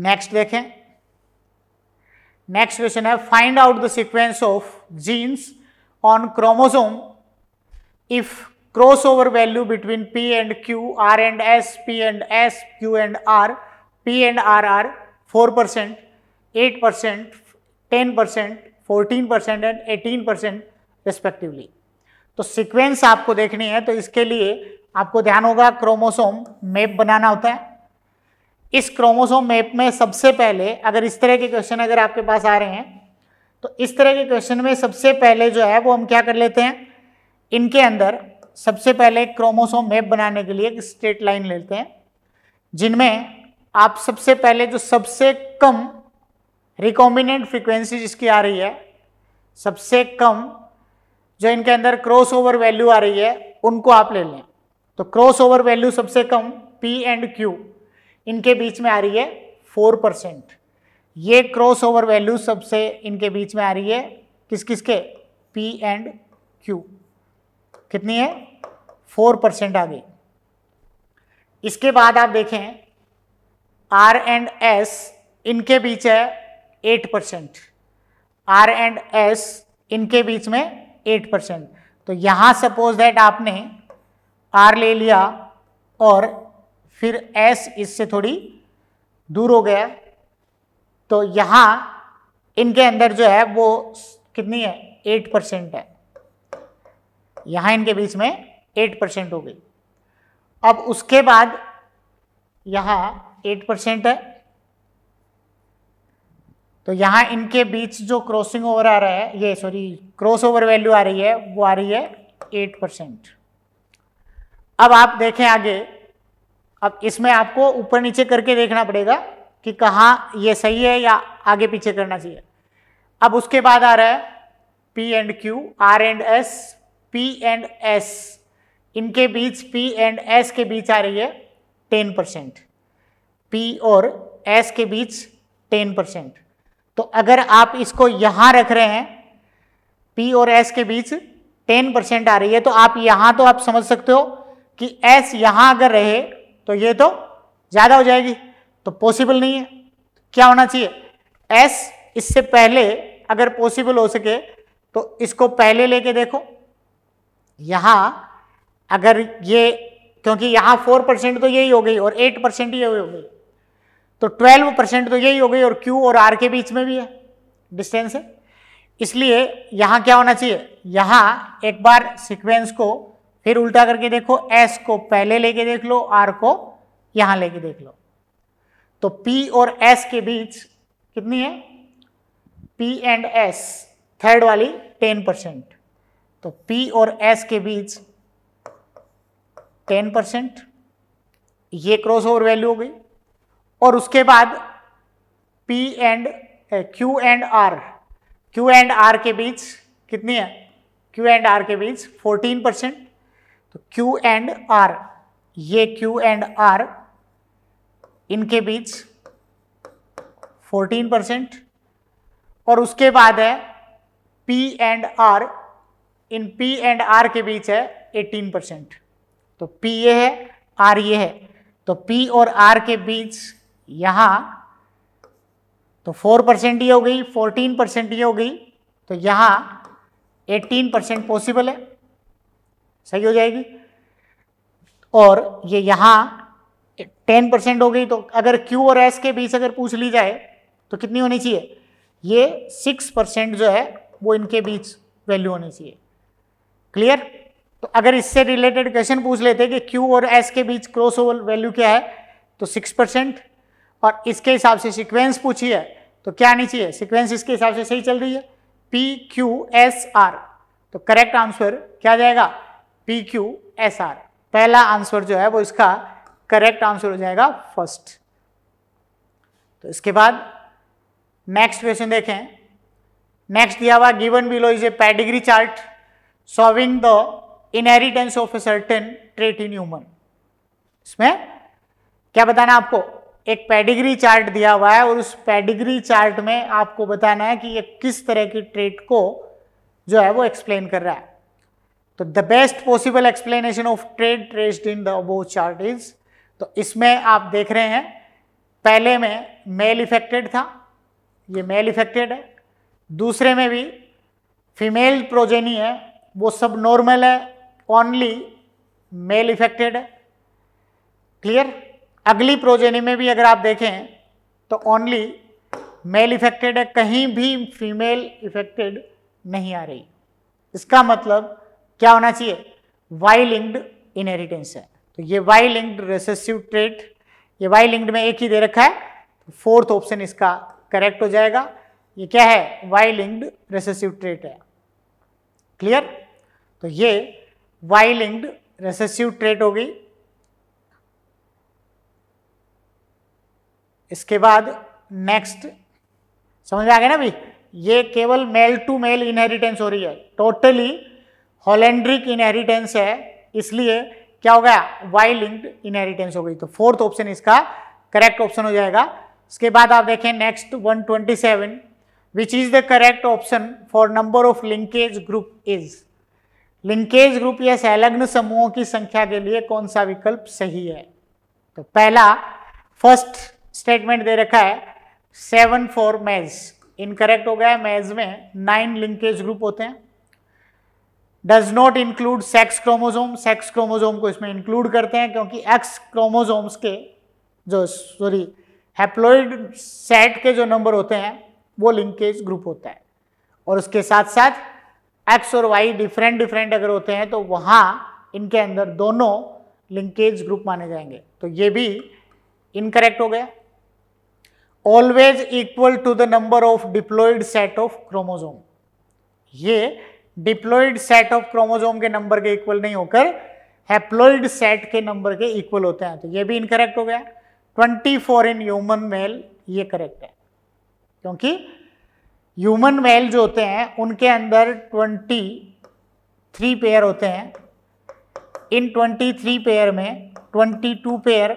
नेक्स्ट देखें नेक्स्ट क्वेश्चन है find out the sequence of genes on chromosome if cross over value between P and Q R and S P and S Q and R P and R are four percent eight percent ten percent fourteen percent and eighteen percent respectively तो sequence आपको देखनी है तो इसके लिए आपको ध्यान होगा क्रोमोसोम मेप बनाना होता है इस क्रोमोसोम मैप में सबसे पहले अगर इस तरह के क्वेश्चन अगर आपके पास आ रहे हैं तो इस तरह के क्वेश्चन में सबसे पहले जो है वो हम क्या कर लेते हैं इनके अंदर सबसे पहले क्रोमोसोम मैप बनाने के लिए एक स्ट्रेट लाइन लेते हैं जिनमें आप सबसे पहले जो सबसे कम रिकॉम्बिनेंट फ्रिक्वेंसी जिसकी आ रही है सबसे कम जो इनके अंदर क्रॉस ओवर वैल्यू आ रही है उनको आप ले लें तो क्रॉस ओवर वैल्यू सबसे कम पी एंड क्यू इनके बीच में आ रही है फोर परसेंट ये क्रॉस ओवर वैल्यू सबसे इनके बीच में आ रही है किस किस के पी एंड क्यू कितनी है फोर परसेंट आ गई इसके बाद आप देखें आर एंड एस इनके बीच है eight percent R and S इनके बीच में एट परसेंट तो यहाँ सपोज दैट आपने आर ले लिया और फिर s इससे थोड़ी दूर हो गया तो यहाँ इनके अंदर जो है वो कितनी है एट परसेंट है यहाँ इनके बीच में एट परसेंट हो गई अब उसके बाद यहाँ एट परसेंट है तो यहाँ इनके बीच जो क्रॉसिंग ओवर आ रहा है ये सॉरी क्रॉस ओवर वैल्यू आ रही है वो आ रही है एट परसेंट अब आप देखें आगे अब इसमें आपको ऊपर नीचे करके देखना पड़ेगा कि कहाँ ये सही है या आगे पीछे करना चाहिए अब उसके बाद आ रहा है P and Q R and S P and S इनके बीच पी एंड एस के बीच आ रही है टेन परसेंट पी और एस के बीच टेन परसेंट तो अगर आप इसको यहाँ रख रहे हैं पी और एस के बीच टेन परसेंट आ रही है तो आप यहाँ तो आप समझ सकते हो कि एस यहाँ अगर रहे तो ये तो ज़्यादा हो जाएगी तो पॉसिबल नहीं है क्या होना चाहिए एस इससे पहले अगर पॉसिबल हो सके तो इसको पहले लेके देखो यहाँ अगर ये क्योंकि यहाँ फोर परसेंट तो यही हो गई और एट परसेंट ये हो गई तो ट्वेल्व परसेंट तो यही हो गई और क्यू और आर के बीच में भी है डिस्टेंस है इसलिए यहाँ क्या होना चाहिए यहाँ एक बार सिक्वेंस को फिर उल्टा करके देखो एस को पहले लेके देख लो आर को यहां लेके देख लो तो पी और एस के बीच कितनी है पी एंड एस थर्ड वाली टेन परसेंट तो पी और एस के बीच टेन परसेंट ये क्रॉस ओवर वैल्यू हो गई और उसके बाद P and Q and R Q and R के बीच कितनी है क्यू एंड आर के बीच फोर्टीन परसेंट तो Q एंड R ये Q एंड R इनके बीच 14 परसेंट और उसके बाद है P एंड R इन P एंड R के बीच है 18 परसेंट तो P ये है R ये है तो P और R के बीच यहां तो 4 परसेंट ये हो गई 14 परसेंट ये हो गई तो यहां 18 परसेंट पॉसिबल है सही हो जाएगी और ये यहाँ टेन परसेंट हो गई तो अगर क्यू और एस के बीच अगर पूछ ली जाए तो कितनी होनी चाहिए ये सिक्स परसेंट जो है वो इनके बीच वैल्यू होनी चाहिए क्लियर तो अगर इससे रिलेटेड क्वेश्चन पूछ लेते कि क्यू और एस के बीच क्रॉस ओवर वैल्यू क्या है तो सिक्स परसेंट और इसके हिसाब से सिक्वेंस पूछी है तो क्या आनी चाहिए सिक्वेंस इसके हिसाब से सही चल रही है पी क्यू एस आर तो करेक्ट आंसर क्या जाएगा पी क्यू एस आर पहला आंसर जो है वो इसका करेक्ट आंसर हो जाएगा फर्स्ट तो इसके बाद नेक्स्ट क्वेश्चन देखें नेक्स्ट दिया हुआ given below is a pedigree chart showing the inheritance of a certain trait in human इसमें क्या बताना आपको एक पैडिग्री चार्ट दिया हुआ है और उस पैडिग्री चार्ट में आपको बताना है कि ये किस तरह की ट्रेट को जो है वो एक्सप्लेन कर रहा है तो the best possible explanation of trait traced in the above chart is तो इसमें आप देख रहे हैं पहले में मेल इफेक्टेड था ये मेल इफेक्टेड है दूसरे में भी फीमेल प्रोजेनी है वो सब नॉर्मल है ओनली मेल इफेक्टेड है क्लियर अगली प्रोजेनी में भी अगर आप देखें तो ओनली मेल इफेक्टेड है कहीं भी फीमेल इफेक्टेड नहीं आ रही इसका मतलब क्या होना चाहिए वाई लिंक्ड इनहेरिटेंस है तो ये वाई लिंक्ड रेसेसिव ट्रेट ये वाई लिंक्ड में एक ही दे रखा है फोर्थ तो ऑप्शन इसका करेक्ट हो जाएगा ये क्या है वाई लिंक्ड रेसेसिव ट्रेट है क्लियर तो ये वाई लिंक्ड रेसेसिव ट्रेट हो गई इसके बाद नेक्स्ट समझ में आ गया ना भाई ये केवल मेल टू मेल इनहेरिटेंस हो रही है टोटली totally हॉलैंड्रिक इनहेरिटेंस है इसलिए क्या हो गया वाई लिंक्ड इनहेरिटेंस हो गई तो फोर्थ ऑप्शन इसका करेक्ट ऑप्शन हो जाएगा इसके बाद आप देखें next 127 which is the correct option for number of linkage group is linkage group या संलग्न समूहों की संख्या के लिए कौन सा विकल्प सही है तो पहला फर्स्ट स्टेटमेंट दे रखा है सेवन फॉर मैज इनकरेक्ट हो गया मैज में नाइन लिंकेज ग्रुप होते हैं does not include sex chromosome sex chromosome को इसमें इंक्लूड करते हैं क्योंकि एक्स क्रोमोजोम्स के जो सॉरी हैप्लोइड सेट के जो नंबर होते हैं वो लिंकेज ग्रुप होता है और उसके साथ साथ एक्स और वाई डिफरेंट डिफरेंट अगर होते हैं तो वहाँ इनके अंदर दोनों लिंकेज ग्रुप माने जाएंगे तो ये भी इनकरेक्ट हो गया always equal to the number of diploid set of chromosome ये डिप्लोइड सेट ऑफ क्रोमोजोम के नंबर के इक्वल नहीं होकर हैप्लोइड सेट के नंबर के इक्वल होते हैं तो ये भी इनकरेक्ट हो गया 24 इन ह्यूमन मेल ये करेक्ट है क्योंकि ह्यूमन मेल जो होते हैं उनके अंदर 23 पेयर होते हैं इन 23 पेयर में 22 पेयर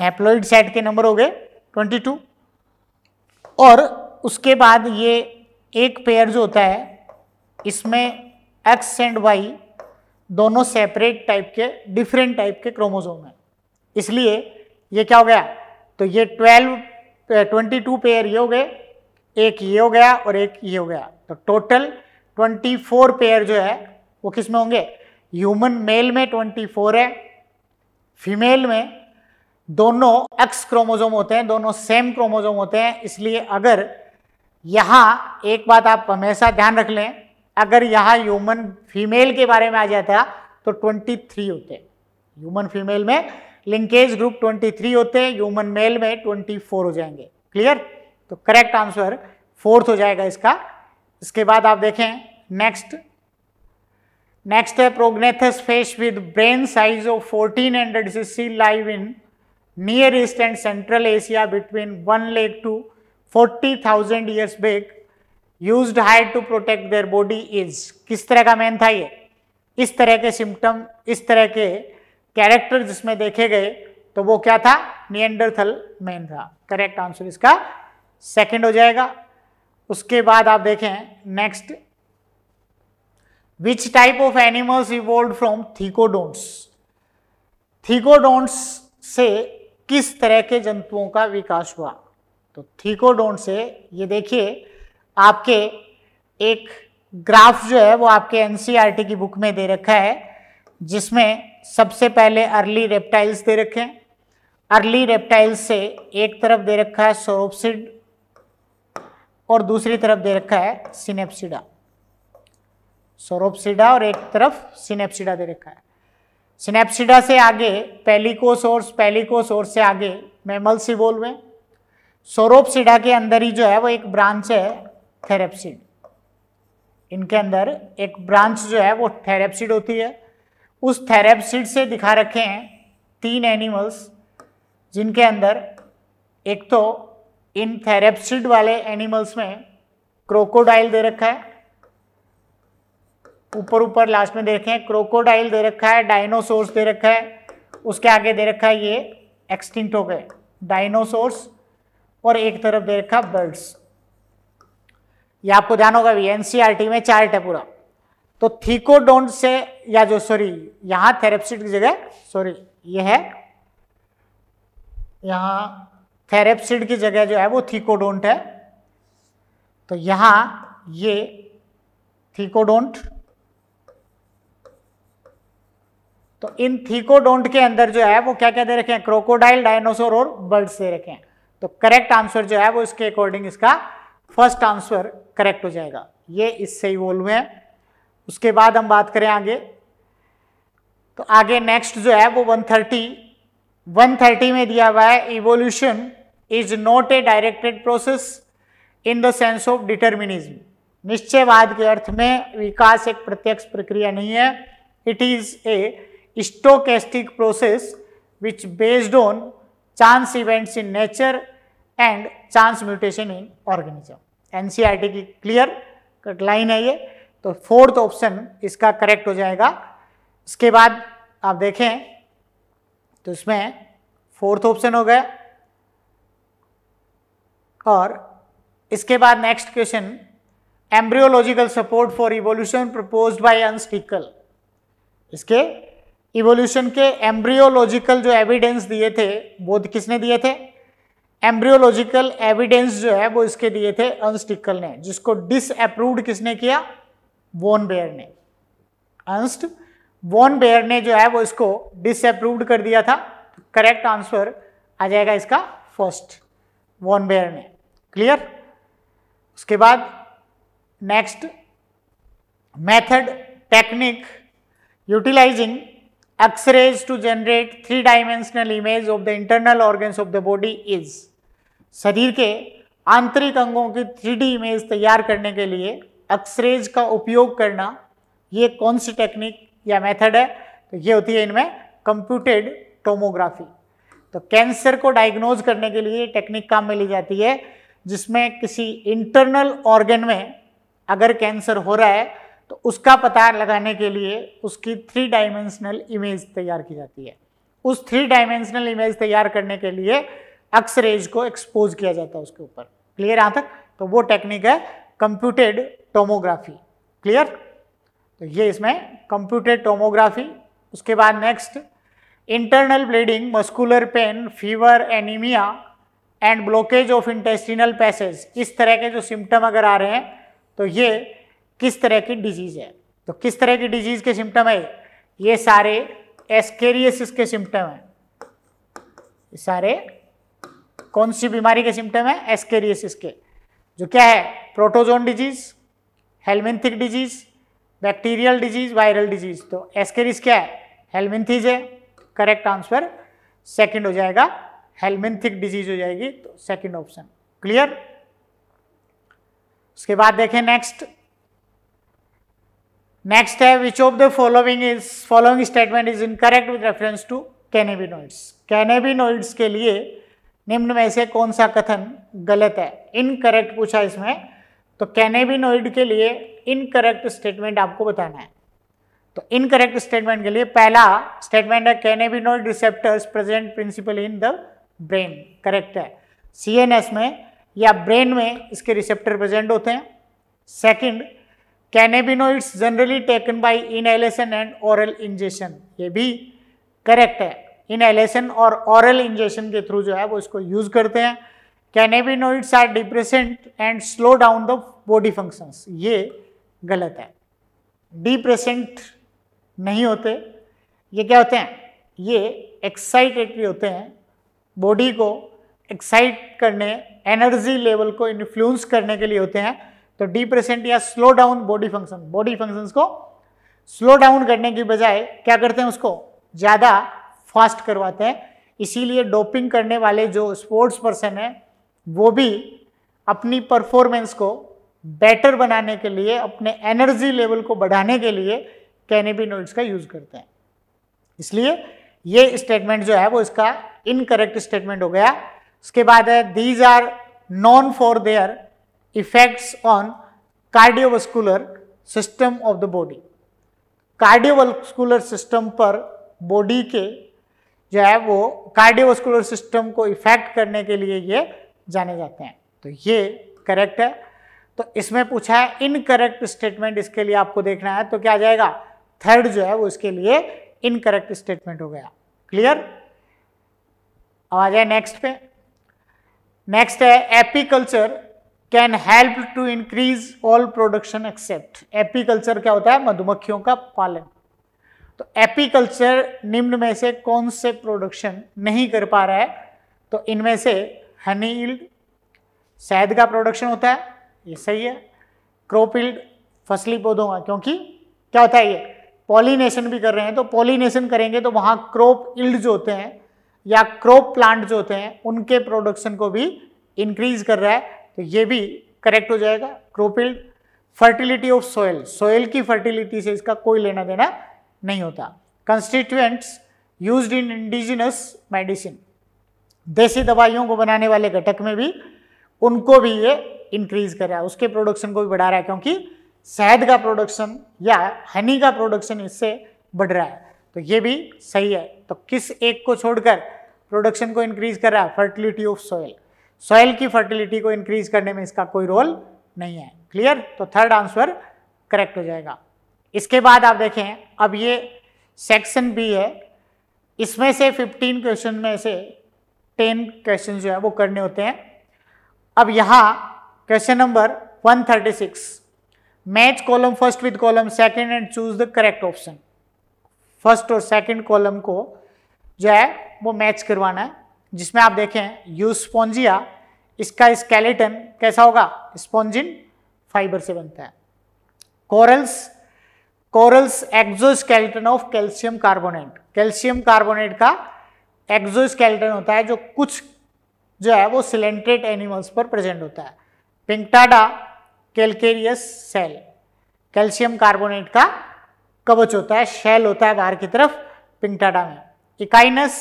हैप्लोइड सेट के नंबर हो गए 22 और उसके बाद ये एक पेयर जो होता है इसमें एक्स एंड वाई दोनों सेपरेट टाइप के डिफरेंट टाइप के क्रोमोजोम हैं इसलिए ये क्या हो गया तो ये ट्वेल्व ट्वेंटी टू पेयर ये हो गए एक ये हो गया और एक ये हो गया तो टोटल ट्वेंटी फोर पेयर जो है वो किस में होंगे ह्यूमन मेल में ट्वेंटी फोर है फीमेल में दोनों एक्स क्रोमोजोम होते हैं दोनों सेम क्रोमोजोम होते हैं इसलिए अगर यहाँ एक बात आप हमेशा ध्यान रख लें अगर यहाँ ह्यूमन फीमेल के बारे में आ जाता तो 23 होते ह्यूमन फीमेल में लिंकेज ग्रुप 23 होते ह्यूमन मेल में 24 हो जाएंगे क्लियर तो करेक्ट आंसर फोर्थ हो जाएगा इसका इसके बाद आप देखें नेक्स्ट नेक्स्ट है prognathous face with brain size of fourteen hundred C live in near east and central Asia between one lakh to forty thousand years back used hide to protect their body is किस तरह का man था ये इस तरह के symptom इस तरह के कैरेक्टर जिसमें देखे गए तो वो क्या था नियंडरथल मैन था करेक्ट आंसर इसका सेकेंड हो जाएगा उसके बाद आप देखें next which type of animals evolve from thecodonts thecodonts से किस तरह के जंतुओं का विकास हुआ तो थीकोडोन से ये देखिए आपके एक ग्राफ जो है वो आपके एनसीईआरटी e की बुक में दे रखा है जिसमें सबसे पहले अर्ली रेप्टाइल्स दे रखे हैं अर्ली रेप्टाइल्स से एक तरफ दे रखा है सोरोपसिड और दूसरी तरफ दे रखा है सिनेप्सिडा सोरोपसिडा और एक तरफ सिनेप्सिडा दे रखा है सिनेप्सिडा से आगे पेलिकोस और पेलिकोस से आगे मेमल्स इवोल्व हैं सोरोपसिडा के अंदर ही जो है वो एक ब्रांच है थेरेपसीड इनके अंदर एक ब्रांच जो है वो थेरेप्सिड होती है उस थेरेप्सिड से दिखा रखे हैं तीन एनिमल्स जिनके अंदर एक तो इन थेरेपसिड वाले एनिमल्स में क्रोकोडाइल दे रखा है ऊपर ऊपर लास्ट में देखें क्रोकोडाइल दे रखा है डायनोसोर्स दे रखा है उसके आगे दे रखा है ये एक्सटिंक्ट हो गए डायनोसोर्स और एक तरफ दे रखा बर्ड्स ये आपको ध्यान होगा भी एनसीआरटी e में चार्ट है पूरा तो थीकोडोंट से या जो सॉरी यहां थेरेप्सिट की जगह सॉरी ये है यहां थेरेप्सिड की जगह जो है वो थीकोडोंट है तो यहां ये थीकोडोंट तो इन थीकोडोंट के अंदर जो है वो क्या क्या दे रखे हैं क्रोकोडाइल डायनोसोर और बर्ड्स दे रखे हैं तो करेक्ट आंसर जो है वो इसके अकॉर्डिंग इसका फर्स्ट आंसर करेक्ट हो जाएगा ये इससे ही हुए हैं उसके बाद हम बात करें आगे तो आगे नेक्स्ट जो है वो 130 130 में दिया हुआ है evolution is not a directed process in the sense of determinism निश्चयवाद के अर्थ में विकास एक प्रत्यक्ष प्रक्रिया नहीं है it is a stochastic process which based on chance events in nature and chance mutation in organism NCERT की क्लियर कट लाइन है ये तो फोर्थ ऑप्शन इसका करेक्ट हो जाएगा इसके बाद आप देखें तो इसमें फोर्थ ऑप्शन हो गया और इसके बाद next question embryological support for evolution propose by Ernst Haeckel इसके इवोल्यूशन के एम्ब्रियोलॉजिकल जो एविडेंस दिए थे वो किसने दिए थे एम्ब्रियोलॉजिकल एविडेंस जो है वो इसके दिए थे अंस्टिकल ने जिसको डिसअप्रूव्ड किसने किया वॉन बेयर ने अंस्ट वॉन बेयर ने जो है वो इसको डिसअप्रूव्ड कर दिया था करेक्ट आंसर आ जाएगा इसका फर्स्ट वॉन बेयर ने क्लियर उसके बाद next method technique utilising X-rays to generate three dimensional image of the internal organs of the body is शरीर के आंतरिक अंगों की थ्री इमेज तैयार करने के लिए एक्सरेज का उपयोग करना ये कौन सी टेक्निक या मेथड है तो ये होती है इनमें कंप्यूटेड टोमोग्राफी तो कैंसर को डायग्नोज करने के लिए टेक्निक काम में ली जाती है जिसमें किसी इंटरनल ऑर्गन में अगर कैंसर हो रहा है तो उसका पता लगाने के लिए उसकी थ्री डायमेंशनल इमेज तैयार की जाती है उस थ्री डायमेंशनल इमेज तैयार करने के लिए एक्स रेज को एक्सपोज किया जाता है उसके ऊपर क्लियर यहाँ तक तो वो टेक्निक है कंप्यूटेड टोमोग्राफी क्लियर तो ये इसमें कंप्यूटेड टोमोग्राफी उसके बाद next internal bleeding muscular pain fever anaemia and blockage of intestinal passage इस तरह के जो सिम्टम अगर आ रहे हैं तो ये किस तरह की डिजीज़ है तो किस तरह की डिजीज़ के सिम्टम है ये सारे एस्केरियसिस के सिम्टम हैं सारे कौन सी बीमारी के सिम्टम है एस्केरियसिस के जो क्या है protozoan disease helminthic disease bacterial disease viral disease तो एस्केरिस क्या है हेलमिंथीज है करेक्ट आंसर सेकंड हो जाएगा हेलमिंथिक डिजीज हो जाएगी तो सेकंड ऑप्शन क्लियर उसके बाद देखें नेक्स्ट नेक्स्ट है which of the following is following statement is incorrect with reference to cannabinoids cannabinoids के लिए निम्न में से कौन सा कथन गलत है इनकरेक्ट पूछा इसमें तो कैनेबिनोइड के लिए इनकरेक्ट स्टेटमेंट आपको बताना है तो इनकरेक्ट स्टेटमेंट के लिए पहला स्टेटमेंट है cannabinoid receptors present principal in the brain correct है सीएनएस में या ब्रेन में इसके रिसेप्टर प्रेजेंट होते हैं second cannabinoids generally taken by inhalation and oral ingestion ये भी करेक्ट है इनहेलेशन और ऑरल इंजेक्शन के थ्रू जो है वो इसको यूज़ करते हैं cannabinoids are depressant and slow down the body functions ये गलत है डिप्रेसेंट नहीं होते ये क्या होते हैं ये एक्साइटेटरी होते हैं बॉडी को एक्साइट करने एनर्जी लेवल को इन्फ्लुएंस करने के लिए होते हैं तो डिप्रेसेंट या slow down body function body functions को स्लो डाउन करने की बजाय क्या करते हैं उसको ज़्यादा फास्ट करवाते हैं इसीलिए डोपिंग करने वाले जो स्पोर्ट्स पर्सन हैं वो भी अपनी परफॉर्मेंस को बेटर बनाने के लिए अपने एनर्जी लेवल को बढ़ाने के लिए कैनेबिनोइड्स का यूज़ करते हैं इसलिए ये स्टेटमेंट जो है वो इसका इनकरेक्ट स्टेटमेंट हो गया उसके बाद है these are known for their effects on cardiovascular system of the body cardiovascular system पर बॉडी के जो है वो कार्डियोस्कुलर सिस्टम को इफेक्ट करने के लिए ये जाने जाते हैं तो ये करेक्ट है तो इसमें पूछा है इनकरेक्ट स्टेटमेंट इसके लिए आपको देखना है तो क्या आ जाएगा थर्ड जो है वो इसके लिए इनकरेक्ट स्टेटमेंट हो गया क्लियर अब आ जाए नेक्स्ट पे नेक्स्ट है apiculture can help to increase all production except apiculture क्या होता है मधुमक्खियों का पालन तो एपीकल्चर निम्न में से कौन से प्रोडक्शन नहीं कर पा रहा है तो इनमें से हनी ईल्ड शहद का प्रोडक्शन होता है ये सही है क्रॉप ईल्ड फसली पौधों का क्योंकि क्या होता है ये पॉलीनेशन भी कर रहे हैं तो पॉलीनेशन करेंगे तो वहाँ क्रॉप ईल्ड जो होते हैं या क्रॉप प्लांट जो होते हैं उनके प्रोडक्शन को भी इंक्रीज कर रहा है तो ये भी करेक्ट हो जाएगा crop yield fertility of soil soil की फर्टिलिटी से इसका कोई लेना देना नहीं होता constituents use in indigenous medicine देसी दवाइयों को बनाने वाले घटक में भी उनको भी ये इंक्रीज कर रहा है उसके प्रोडक्शन को भी बढ़ा रहा है क्योंकि शहद का प्रोडक्शन या हनी का प्रोडक्शन इससे बढ़ रहा है तो ये भी सही है तो किस एक को छोड़कर प्रोडक्शन को इंक्रीज कर रहा है फर्टिलिटी ऑफ सॉयल सॉयल की फर्टिलिटी को इंक्रीज करने में इसका कोई रोल नहीं है क्लियर तो थर्ड आंसर करेक्ट हो जाएगा इसके बाद आप देखें अब ये सेक्शन बी है इसमें से 15 क्वेश्चन में से 10 क्वेश्चन जो है वो करने होते हैं अब यहाँ question number 136 match column first with column second and choose the correct option first और सेकंड कॉलम को जो है वो मैच करवाना है जिसमें आप देखें यू स्पॉन्जिया इसका स्केलेटन कैसा होगा स्पॉन्जिन फाइबर से बनता है corals corals exoskeleton of calcium carbonate calcium carbonate का एक्सोस्केलेटन होता है जो कुछ जो है वो सिलेंट्रेट एनिमल्स पर प्रेजेंट होता है Pinctada calcareous shell calcium carbonate का कवच होता है शेल होता है बाहर की तरफ पिंकटाडा में इकाइनस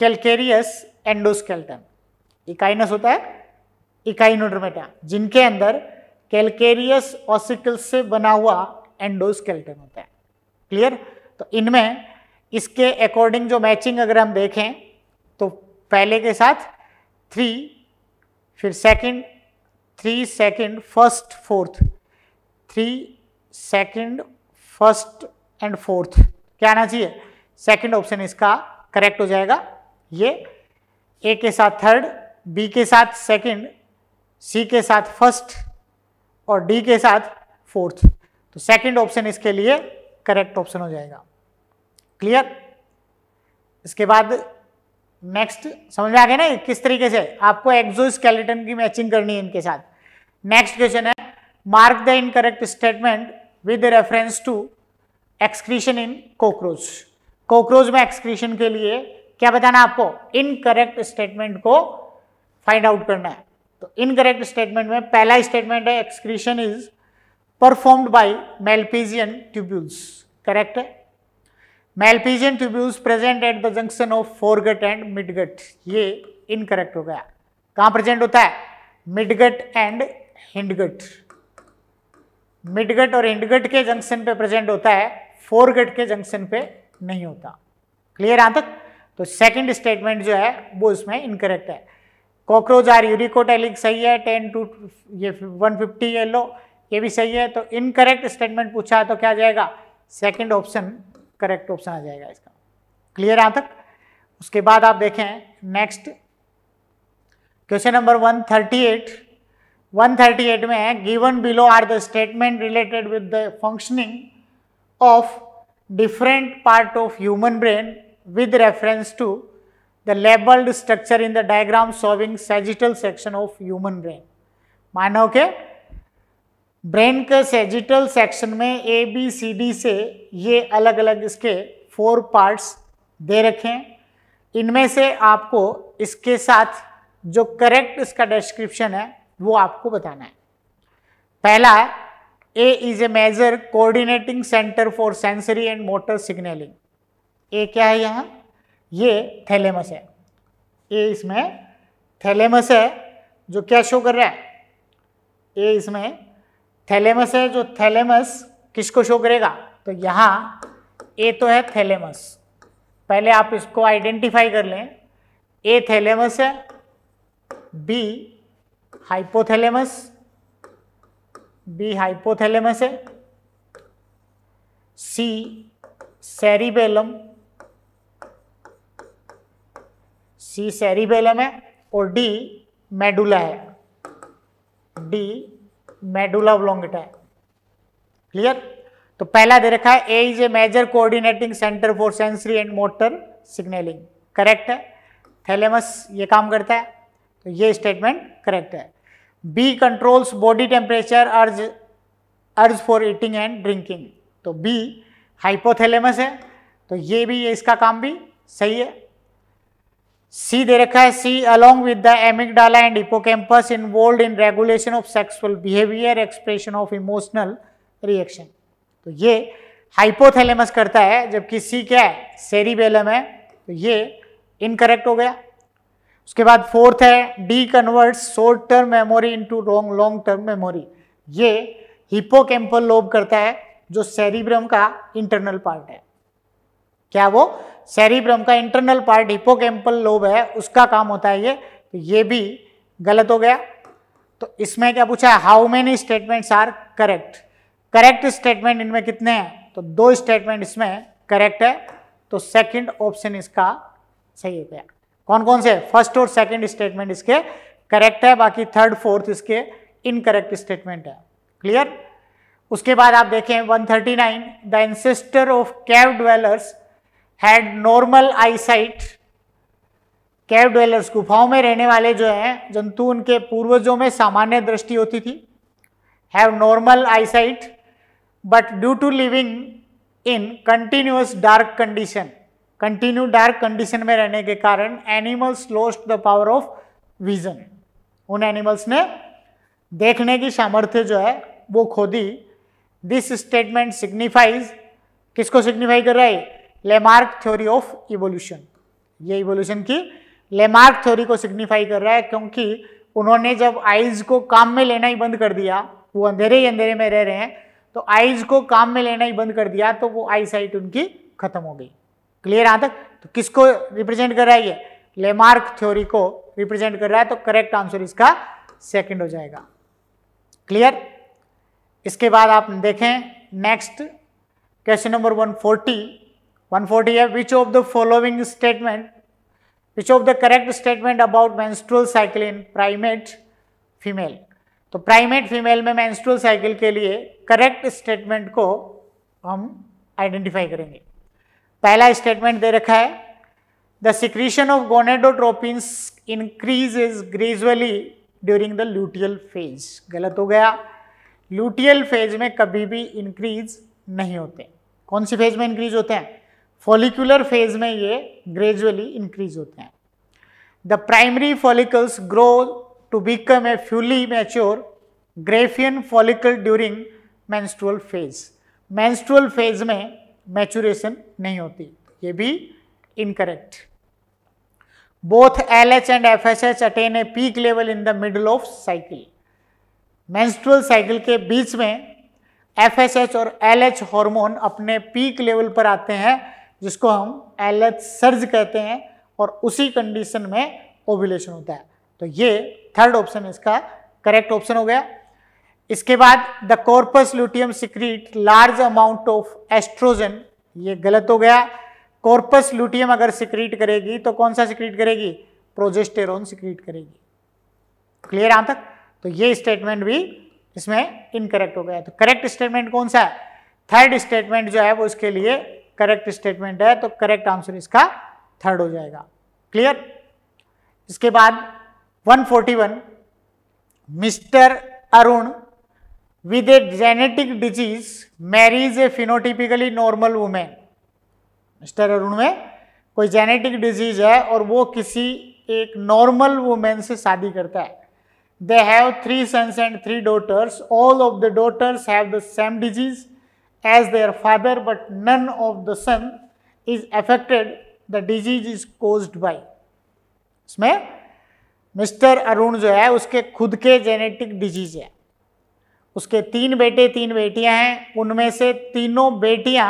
कैलकेरियस एंडोस्केल्टन इकाइनस होता है इकाइनोडर्मेटा जिनके अंदर कैलकेरियस ऑसिकल से बना हुआ एंडोस्केल्टन होता है क्लियर तो इनमें इसके अकॉर्डिंग जो मैचिंग अगर हम देखें तो पहले के साथ थ्री फिर second three second first fourth three second first and fourth क्या आना चाहिए सेकंड ऑप्शन इसका करेक्ट हो जाएगा ये ए के साथ थर्ड बी के साथ सेकंड सी के साथ फर्स्ट और डी के साथ फोर्थ तो सेकंड ऑप्शन इसके लिए करेक्ट ऑप्शन हो जाएगा क्लियर इसके बाद नेक्स्ट समझ में आ गया ना किस तरीके से आपको एक्जो स्केलेटन की मैचिंग करनी है इनके साथ नेक्स्ट क्वेश्चन है mark the incorrect statement with reference to excretion in cockroach cockroach में एक्सक्रीशन के लिए क्या बताना आपको इनकरेक्ट स्टेटमेंट को फाइंड आउट करना है तो इनकरेक्ट स्टेटमेंट में पहला स्टेटमेंट है excretion is performed by Malpighian tubules, correct? Malpighian tubules present at the junction of foregut and midgut, ye incorrect ho gaya kahan present hota hai midgut and hindgut. midgut aur hindgut ke junction pe present hota hai foregut ke junction pe nahi hota clear aa tak to second statement jo hai wo इसमें incorrect hai cockroach are uricotelic sahi hai 10 to ye 150 yellow ये भी सही है तो incorrect statement पूछा है तो क्या जाएगा सेकंड ऑप्शन करेक्ट ऑप्शन आ जाएगा इसका क्लियर यहां तक उसके बाद आप देखें नेक्स्ट क्वेश्चन नंबर 138 138 में है given below are the statement related with the functioning of different part of human brain with reference to the labelled structure in the diagram showing sagittal section of human brain मानव के brain के sagittal section में ए B C D से ये अलग अलग इसके four parts दे रखे हैं इनमें से आपको इसके साथ जो करेक्ट इसका डिस्क्रिप्शन है वो आपको बताना है पहला A is a major coordinating centre for sensory and motor signalling A क्या है यहाँ ये थैलेमस है ए इसमें थैलेमस है जो क्या शो कर रहा है ए इसमें थैलेमस है जो थैलेमस किसको शो करेगा तो यहाँ ए तो है थैलेमस पहले आप इसको आइडेंटिफाई कर लें ए थैलेमस है बी हाइपोथैलेमस बी हाइपोथैलेमस है सी सेरिबेलम सी सेरिबेलम है और डी मेडुला है डी मेडुला ओब्लोंगेटा है क्लियर तो पहला दे रखा है A is a major coordinating centre for sensory and motor signalling correct है थैलेमस ये काम करता है तो ये स्टेटमेंट करेक्ट है B controls body temperature urge urge for eating and drinking तो बी हाइपोथैलेमस है तो ये भी ये इसका काम भी सही है सी दे रखा है C along with the amygdala and hippocampus involve in regulation of sexual behaviour expression of emotional reaction तो ये हाइपोथैलेमस करता है जबकि सी क्या है सेरिबेलम है तो ये इनकरेक्ट हो गया उसके बाद फोर्थ है D convert short term memory into long long term memory ये हिपोकैम्पल लोब करता है जो सेरिब्रम का इंटरनल पार्ट है क्या वो सेरिब्रम का इंटरनल पार्ट हिपोकैम्पल लोब है उसका काम होता है ये तो ये भी गलत हो गया तो इसमें क्या पूछा है how many statements are correct correct statement इनमें कितने हैं तो दो स्टेटमेंट इसमें करेक्ट है तो सेकंड ऑप्शन इसका सही हो गया कौन कौन से फर्स्ट और सेकंड स्टेटमेंट इसके करेक्ट है बाकी थर्ड फोर्थ इसके इनकरेक्ट स्टेटमेंट है क्लियर उसके बाद आप देखें 139 the ancestor of cave dwellers had normal eyesight cave dwellers गुफाओं में रहने वाले जो हैं जंतु उनके पूर्वजों में सामान्य दृष्टि होती थी have normal eyesight but due to living in continuous dark condition continue dark condition में रहने के कारण animals lost the power of vision उन एनिमल्स ने देखने की सामर्थ्य जो है वो खो दी दिस स्टेटमेंट सिग्निफाइज किसको सिग्निफाई कर रहा है लेमार्क थ्योरी ऑफ इवोल्यूशन ये इवोल्यूशन की लेमार्क थ्योरी को सिग्निफाई कर रहा है क्योंकि उन्होंने जब आइज को काम में लेना ही बंद कर दिया वो अंधेरे ही अंधेरे में रह रहे हैं तो आइज को काम में लेना ही बंद कर दिया तो वो आई साइट उनकी खत्म हो गई क्लियर यहाँ तक तो किसको रिप्रेजेंट कर रहा है ये लेमार्क थ्योरी को रिप्रेजेंट कर रहा है तो करेक्ट आंसर इसका सेकेंड हो जाएगा क्लियर इसके बाद आप देखें नेक्स्ट क्वेश्चन नंबर फोर्टी 140 है which of the following statement which of the correct statement about menstrual cycle in primate female तो प्राइमेट फीमेल में मैंस्ट्रोल साइकिल के लिए करेक्ट स्टेटमेंट को हम आइडेंटिफाई करेंगे पहला स्टेटमेंट दे रखा है the secretion of gonadotropins increase is gradually during the luteal phase गलत हो गया ल्यूटियल फेज में कभी भी इंक्रीज नहीं होते कौन सी फेज में इंक्रीज होते हैं फॉलिकुलर फेज में ये ग्रेजुअली इंक्रीज होते हैं the primary follicles grow to become a fully mature Graafian follicle during menstrual phase menstrual phase में मैचुरेशन नहीं होती ये भी incorrect both L H and F H H attain a peak level in the middle of cycle menstrual cycle के बीच में F S H और L H hormone अपने पीक लेवल पर आते हैं जिसको हम एल सर्ज कहते हैं और उसी कंडीशन में ओव्यूलेशन होता है तो ये थर्ड ऑप्शन इसका करेक्ट ऑप्शन हो गया इसके बाद the corpus luteum secrete large amount of estrogen ये गलत हो गया कॉर्पस ल्यूटियम अगर सिक्रीट करेगी तो कौन सा सिक्रीट करेगी प्रोजेस्टेरोन सिक्रीट करेगी क्लियर आ तक तो ये स्टेटमेंट भी इसमें इनकरेक्ट हो गया तो करेक्ट स्टेटमेंट कौन सा है थर्ड स्टेटमेंट जो है वो इसके लिए करेक्ट स्टेटमेंट है तो करेक्ट आंसर इसका थर्ड हो जाएगा क्लियर इसके बाद 141 Mr Arun with a genetic disease marries a phenotypically normal women Mr Arun में कोई जेनेटिक डिजीज है और वो किसी एक नॉर्मल वुमेन से शादी करता है they have three sons and three daughters all of the daughters have the same disease as their fiber but none of the sun is affected, the disease is caused by. इसमें Mr Arun जो है उसके खुद के genetic disease है उसके तीन बेटे तीन बेटियां हैं उनमें से तीनों बेटियां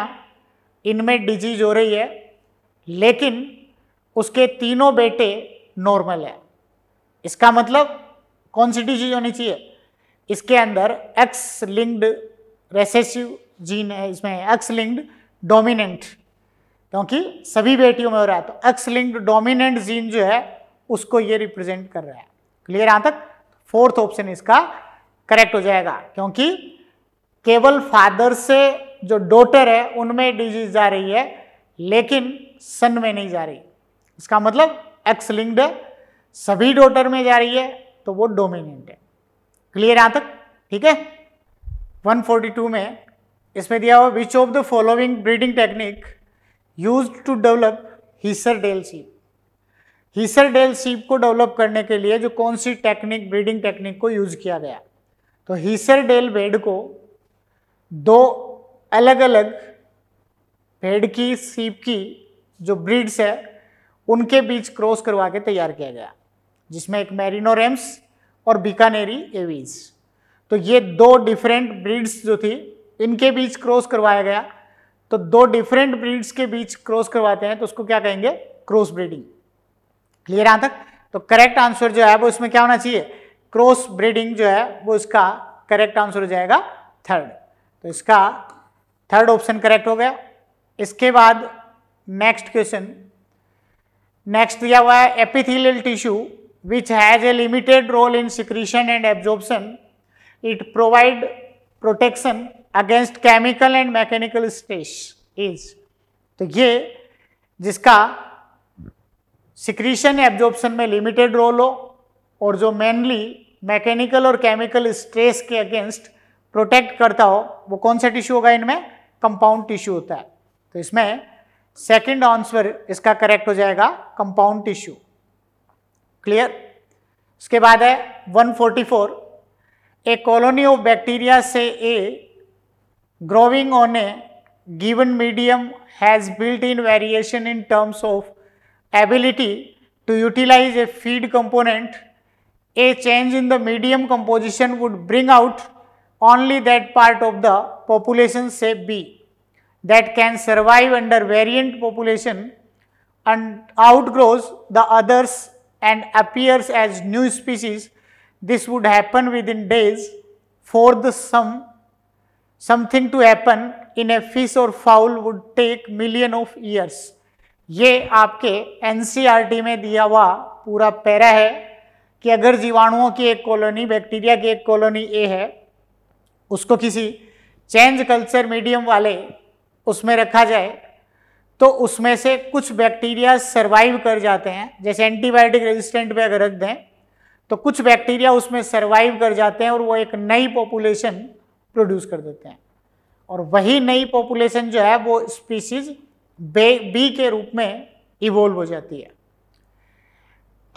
इनमें डिजीज हो रही है लेकिन उसके तीनों बेटे नॉर्मल है इसका मतलब कौन सी डिजीज होनी चाहिए इसके अंदर एक्स लिंक्ड रेसेसिव जीन है इसमें एक्स लिंक्ड डोमिनेंट क्योंकि सभी बेटियों में हो रहा है तो एक्स लिंक्ड डोमिनेंट जीन जो है उसको ये रिप्रेजेंट कर रहा है क्लियर यहाँ तक फोर्थ ऑप्शन इसका करेक्ट हो जाएगा क्योंकि केवल फादर से जो डोटर है उनमें डिजीज जा रही है लेकिन सन में नहीं जा रही इसका मतलब एक्स लिंक्ड है सभी डोटर में जा रही है तो वो डोमिनेंट है क्लियर यहाँ तक ठीक है 142 में इसमें दिया हुआ which of the following breeding technique use to develop Hisardale sheep Hisardale सीप को डेवलप करने के लिए जो कौन सी टेक्निक ब्रीडिंग टेक्निक को यूज़ किया गया तो हीसर डेल भेड़ को दो अलग अलग भेड़ की सीप की जो ब्रीड्स है उनके बीच क्रॉस करवा के तैयार किया गया जिसमें एक मेरिनो रेम्स और बीकानेरी एवीज तो ये दो डिफरेंट ब्रीड्स जो थी इनके बीच क्रॉस करवाया गया तो दो डिफरेंट ब्रीड्स के बीच क्रॉस करवाते हैं तो उसको क्या कहेंगे क्रॉस ब्रीडिंग क्लियर यहां तक तो करेक्ट आंसर जो है वो इसमें क्या होना चाहिए क्रॉस ब्रीडिंग जो है वो इसका करेक्ट आंसर हो जाएगा थर्ड तो इसका थर्ड ऑप्शन करेक्ट हो गया इसके बाद नेक्स्ट क्वेश्चन नेक्स्ट दिया हुआ है epithelial tissue which has a limited role in secretion and absorption it provide protection against chemical and mechanical stress is तो ये जिसका सिक्रीशन एब्जॉर्प्शन में लिमिटेड रोल हो और जो मेनली मैकेनिकल और केमिकल स्ट्रेस के अगेंस्ट प्रोटेक्ट करता हो वो कौन सा टिश्यू होगा इनमें कंपाउंड टिश्यू होता है तो इसमें सेकंड आंसर इसका करेक्ट हो जाएगा कंपाउंड टिश्यू क्लियर उसके बाद है 144 A colony of bacteria say A growing on a given medium has built-in variation in terms of ability to utilize a feed component. A change in the medium composition would bring out only that part of the population say B that can survive under variant population and outgrows the others and appears as new species this would happen within days for the sum something to happen in a fish or fowl would take million of years ये आपके NCERT e में दिया हुआ पूरा para है कि अगर जीवाणुओं की एक कॉलोनी बैक्टीरिया की एक कॉलोनी ए है उसको किसी चेंज कल्चर मीडियम वाले उसमें रखा जाए तो उसमें से कुछ बैक्टीरिया सर्वाइव कर जाते हैं जैसे एंटीबायोटिक रेजिस्टेंट पे अगर रख दें तो कुछ बैक्टीरिया उसमें सर्वाइव कर जाते हैं और वो एक नई पॉपुलेशन प्रोड्यूस कर देते हैं और वही नई पॉपुलेशन जो है वो स्पीसीज बे बी के रूप में इवोल्व हो जाती है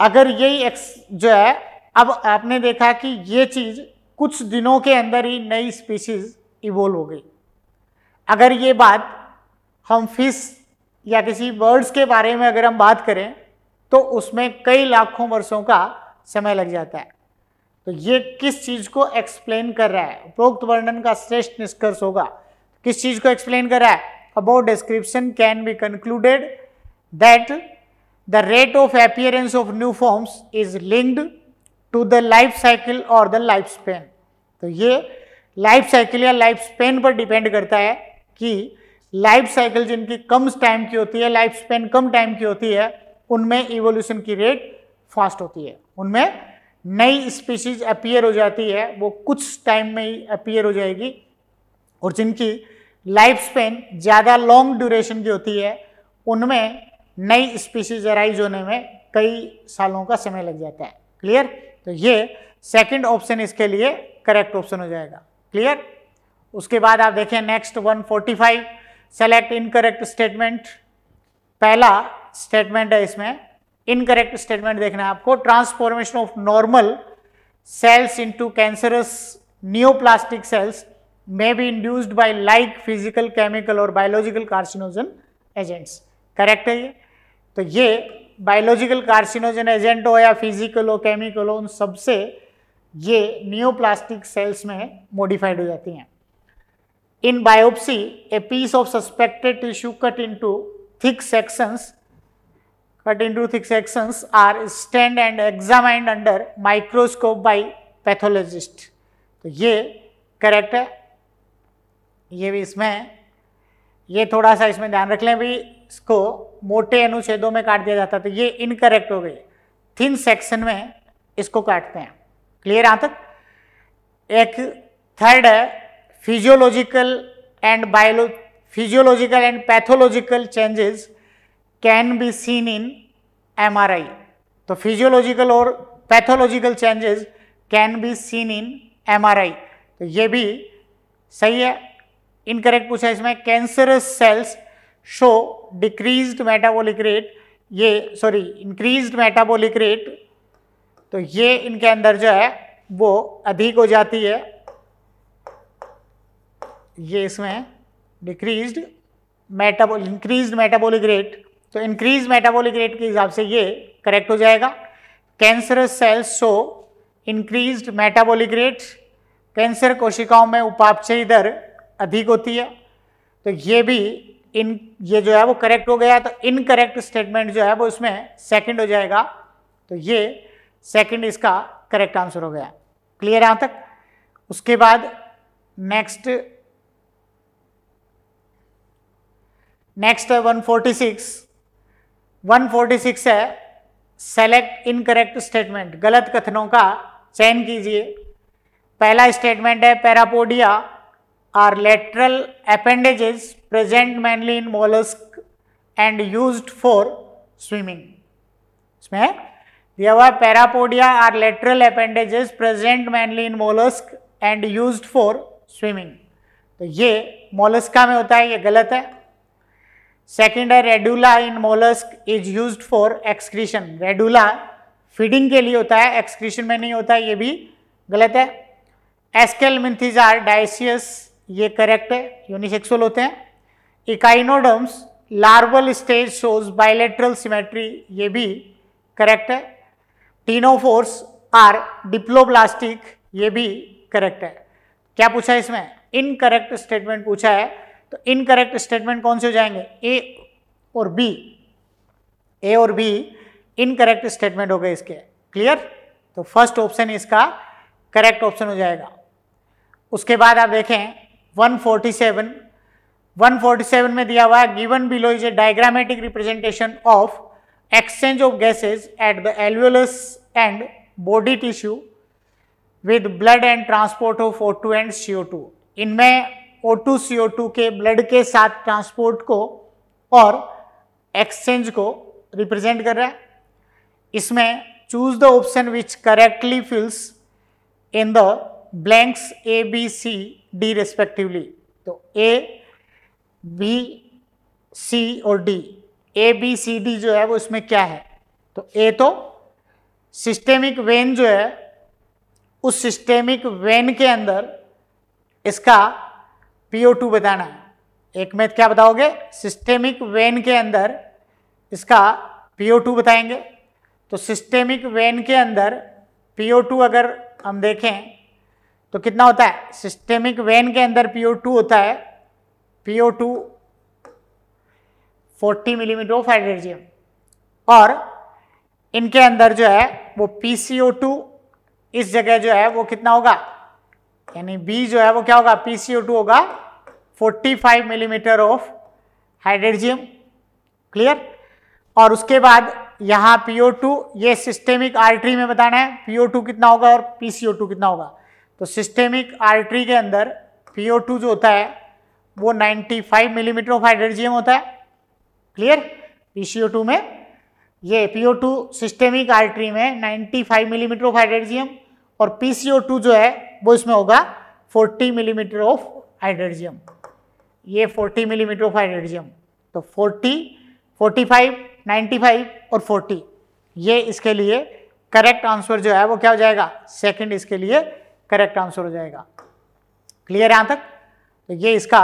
अगर यही एक्स जो है अब आपने देखा कि ये चीज़ कुछ दिनों के अंदर ही नई स्पीसीज इवोल्व हो गई अगर ये बात हम फिश या किसी बर्ड्स के बारे में अगर हम बात करें तो उसमें कई लाखों वर्षों का समय लग जाता है तो ये किस चीज़ को एक्सप्लेन कर रहा है उपरोक्त वर्णन का श्रेष्ठ निष्कर्ष होगा किस चीज़ को एक्सप्लेन कर रहा है about description can be concluded that the rate of appearance of new forms is linked to the life cycle और द लाइफ स्पेन तो ये लाइफ साइकिल या लाइफ स्पेन पर डिपेंड करता है कि लाइफ साइकिल जिनकी कम टाइम की होती है लाइफ स्पेन कम टाइम की होती है उनमें इवोल्यूशन की रेट फास्ट होती है उनमें नई स्पीशीज अपीयर हो जाती है वो कुछ टाइम में ही अपीयर हो जाएगी और जिनकी लाइफ स्पेन ज़्यादा लॉन्ग ड्यूरेशन की होती है उनमें नई स्पीशीज अराइज होने में कई सालों का समय लग जाता है क्लियर तो ये सेकंड ऑप्शन इसके लिए करेक्ट ऑप्शन हो जाएगा क्लियर उसके बाद आप देखें नेक्स्ट 145 सेलेक्ट इनकरेक्ट स्टेटमेंट पहला स्टेटमेंट है इसमें इनकरेक्ट स्टेटमेंट देखना है आपको transformation of normal cells into cancerous neoplastic cells may be induced by like physical chemical और बायोलॉजिकल कार्सिनोजन एजेंट्स करेक्ट है ये तो ये बायोलॉजिकल कार्सिनोजन एजेंट हो या फिजिकल हो केमिकल हो उन सबसे ये नियोप्लास्टिक सेल्स में मॉडिफाइड हो जाती हैं in biopsy a piece of suspected tissue cut into thick sections pertaining actions are studied and examined under microscope by pathologist. तो ये करेक्ट है ये भी इसमें ये थोड़ा सा इसमें ध्यान रख लें भी इसको मोटे अनुच्छेदों में काट दिया जाता तो ये इनकरेक्ट हो गई थिन सेक्शन में इसको काटते हैं क्लियर यहाँ तक एक थर्ड है फिजियोलॉजिकल एंड बायोलो physiological and pathological changes can be seen in M R I तो फिजियोलॉजिकल और pathological changes can be seen in M R I तो ये भी सही है इनकरेक्ट पूछा इसमें cancerous cells show decrease metabolic rate ये सॉरी इंक्रीज मेटाबोलिक रेट तो ये इनके अंदर जो है वो अधिक हो जाती है ये इसमें डिक्रीज मेटाबोल इंक्रीज मेटाबोलिक रेट तो इंक्रीज मेटाबॉलिक रेट के हिसाब से ये करेक्ट हो जाएगा cancerous cells show increase metabolic rate cancer कोशिकाओं में उपापचयी दर अधिक होती है तो ये भी इन ये जो है वो करेक्ट हो गया तो इनकरेक्ट स्टेटमेंट जो है वो इसमें सेकंड हो जाएगा तो ये सेकंड इसका करेक्ट आंसर हो गया क्लियर यहाँ तक उसके बाद नेक्स्ट नेक्स्ट है 146 146 है सेलेक्ट इनकरेक्ट स्टेटमेंट गलत कथनों का चयन कीजिए पहला स्टेटमेंट है parapodia are lateral appendages present mainly in mollusc and used for swimming इसमें दिया हुआ parapodia are lateral appendages present mainly in mollusc and used for swimming तो ये मोलस्का में होता है ये गलत है सेकेंड है radula in mollusc is use for excretion radula feeding के लिए होता है एक्सक्रीशन में नहीं होता ये भी गलत है एस्केल मिन्थिजार डाइसियस ये करेक्ट है यूनिसेक्सुअल होते हैं echinoderms larval stage shows bilateral symmetry ये भी करेक्ट है टीनोफोर्स आर डिप्लोब्लास्टिक ये भी करेक्ट है क्या पूछा है इसमें इनकरेक्ट स्टेटमेंट पूछा है तो इनकरेक्ट स्टेटमेंट कौन से हो जाएंगे ए और बी ए और बी इनकरेक्ट स्टेटमेंट हो गए इसके क्लियर तो फर्स्ट ऑप्शन इसका करेक्ट ऑप्शन हो जाएगा उसके बाद आप देखें 147 147 में दिया हुआ है given below is a diagrammatic representation of exchange of gases at the alveolus and body tissue with blood and transport of O two and C O two इनमें O2 CO2 के ब्लड के साथ ट्रांसपोर्ट को और एक्सचेंज को represent कर रहा है इसमें choose the option which correctly fills in the blanks A B C D respectively तो ए बी सी और D A B C D जो है वो इसमें क्या है तो ए तो सिस्टेमिक वेन जो है उस सिस्टेमिक वेन के अंदर इसका PO2 बताना है एक में क्या बताओगे सिस्टेमिक वेन के अंदर इसका PO2 बताएंगे तो सिस्टेमिक वेन के अंदर PO2 अगर हम देखें तो कितना होता है सिस्टेमिक वेन के अंदर PO2 होता है PO2 40 मिलीमीटर ऑफ हाइड्रोजियम और इनके अंदर जो है वो PCO2 इस जगह जो है वो कितना होगा यानी बी जो है वो क्या होगा पी सी ओ टू होगा 45 मिलीमीटर ऑफ हाइड्रोजियम क्लियर और उसके बाद यहाँ टू ये सिस्टेमिक आर्टरी में बताना है टू कितना होगा और टू कितना होगा तो सिस्टेमिक आर्टरी के अंदर टू जो होता है वो 95 मिलीमीटर ऑफ हाइड्रोजियम होता है क्लियर टू में ये टू सिस्टेमिक आर्टरी में 95 मिलीमीटर ऑफ हाइड्रोजियम और टू जो है वो इसमें होगा 40 मिलीमीटर ऑफ हाइड्रोजियम ये 40 मिलीमीटर ऑफ हाइड्रोजियम तो 40, 45, 95 और 40 ये इसके लिए करेक्ट आंसर जो है वो क्या हो जाएगा सेकंड इसके लिए करेक्ट आंसर हो जाएगा क्लियर है यहाँ तक तो ये इसका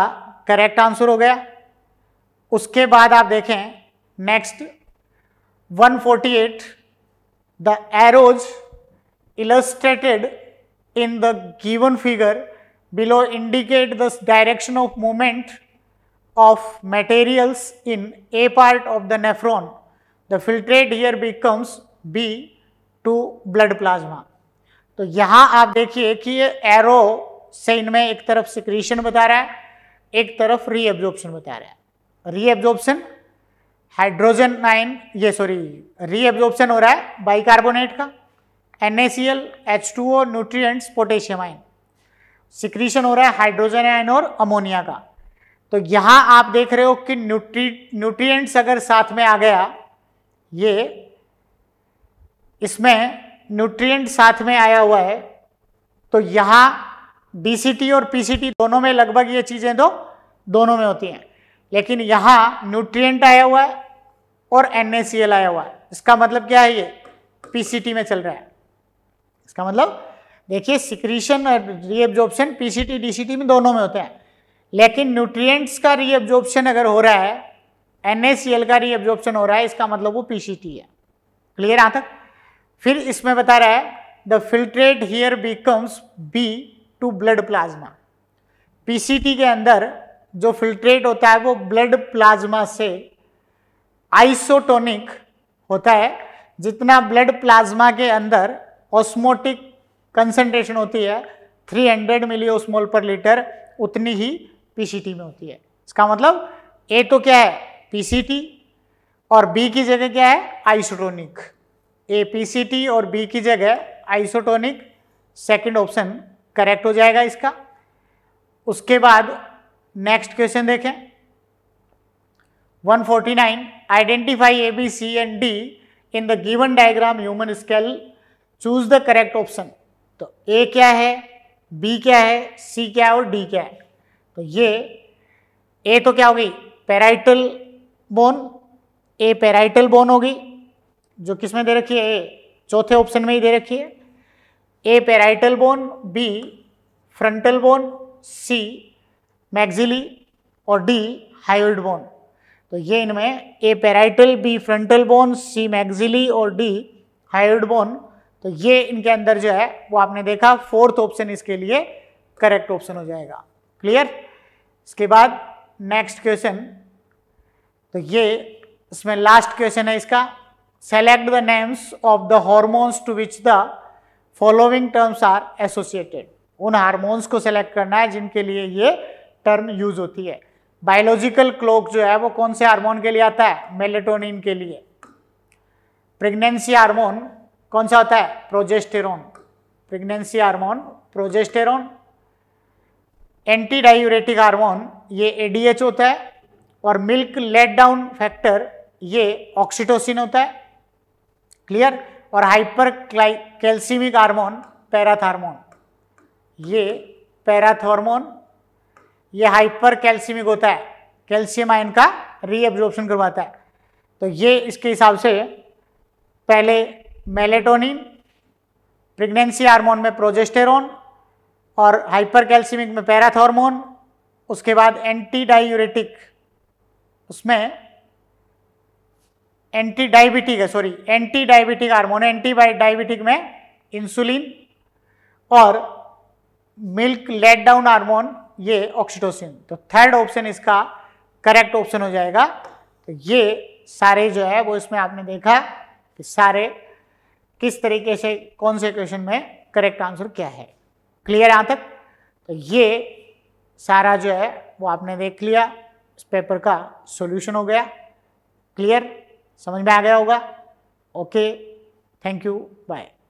करेक्ट आंसर हो गया उसके बाद आप देखें next 148 the arrows illustrated in the given figure below indicate the direction of movement of materials in A part of the nephron. The filtrate here becomes B to blood plasma. तो यहाँ आप देखिए कि ये एरो से इनमें एक तरफ सिक्रीशन बता रहा है एक तरफ रीएब्जॉर्प्शन बता रहा है रीएब्जॉर्प्शन हाइड्रोजन आयन ये सॉरी रीएब्जॉर्प्शन हो रहा है बाइकार्बोनेट का NaCl, H2O, nutrients potassium ion secretion हो रहा है हाइड्रोजन आयन और अमोनिया का तो यहाँ आप देख रहे हो कि न्यूट्री न्यूट्रिएंट्स अगर साथ में आ गया ये इसमें न्यूट्रिएंट साथ में आया हुआ है तो यहाँ डीसीटी और पीसीटी दोनों में लगभग ये चीज़ें तो दोनों में होती हैं लेकिन यहाँ न्यूट्रिएंट आया हुआ है और एन आया हुआ है इसका मतलब क्या है ये पीसीटी में चल रहा है इसका मतलब देखिए सिक्रीशन और डी पीसीटी डीसीटी में दोनों में होता है लेकिन न्यूट्रिएंट्स का रीअब्जॉर्प्शन अगर हो रहा है एनएसीएल का रीअब्जॉर्प्शन हो रहा है इसका मतलब वो पीसीटी है क्लियर यहाँ तक फिर इसमें बता रहा है the filtrate here becomes B to blood plasma PCT के अंदर जो फिल्ट्रेट होता है वो ब्लड प्लाज्मा से आइसोटोनिक होता है जितना ब्लड प्लाज्मा के अंदर ऑस्मोटिक कंसनट्रेशन होती है 300 मिली ओस्मोल पर लीटर उतनी ही पीसीटी में होती है इसका मतलब ए तो क्या है पीसीटी और बी की जगह क्या है आइसोटोनिक ए पीसीटी और बी की जगह आइसोटोनिक सेकंड ऑप्शन करेक्ट हो जाएगा इसका उसके बाद नेक्स्ट क्वेश्चन देखें 149 identify A B C and D in the given diagram human skull choose the correct option तो ए क्या है बी क्या है सी क्या है और डी क्या है तो ये ए तो क्या होगी parietal bone A parietal bone होगी जो किस में दे रखी है ए चौथे ऑप्शन में ही दे रखी है A parietal bone B frontal bone C maxilla और डी हाइड बोन तो ये इनमें A parietal B frontal bone C maxilla और डी हाइड बोन तो ये इनके अंदर जो है वो आपने देखा फोर्थ ऑप्शन इसके लिए करेक्ट ऑप्शन हो जाएगा क्लियर इसके बाद नेक्स्ट क्वेश्चन तो ये इसमें लास्ट क्वेश्चन है इसका select the names of the hormones to which the following terms are associated उन हार्मोन्स को सेलेक्ट करना है जिनके लिए ये टर्म यूज होती है बायोलॉजिकल क्लॉक जो है वो कौन से हार्मोन के लिए आता है मेलेटोनिन के लिए प्रेगनेंसी हार्मोन कौन सा होता है progesterone pregnancy hormone progesterone anti diuretic hormone ये एडीएच होता है और मिल्क लेट डाउन फैक्टर ये ऑक्सीटोसिन होता है क्लियर और हाइपर कैल्सिमिक हार्मोन पैराथार्मोन ये पैराथॉर्मोन ये हाइपर कैल्सिमिक होता है कैल्शियम आयन का रीएब्जॉर्प्शन करवाता है तो ये इसके हिसाब से पहले मेलेटोनिन प्रेगनेंसी हार्मोन में प्रोजेस्टेरोन और हाइपर कैल्सिमिक में पैराथॉर्मोन उसके बाद एंटी डायूरेटिक उसमें एंटी डायबिटिक है sorry anti diabetic hormone anti diabetic में इंसुलिन और मिल्क लेट डाउन हार्मोन ये ऑक्सीटोसिन तो थर्ड ऑप्शन इसका करेक्ट ऑप्शन हो जाएगा तो ये सारे जो है वो इसमें आपने देखा कि सारे किस तरीके से कौन से क्वेश्चन में करेक्ट आंसर क्या है क्लियर यहाँ तक तो ये सारा जो है वो आपने देख लिया इस पेपर का सॉल्यूशन हो गया क्लियर समझ में आ गया होगा ओके थैंक यू बाय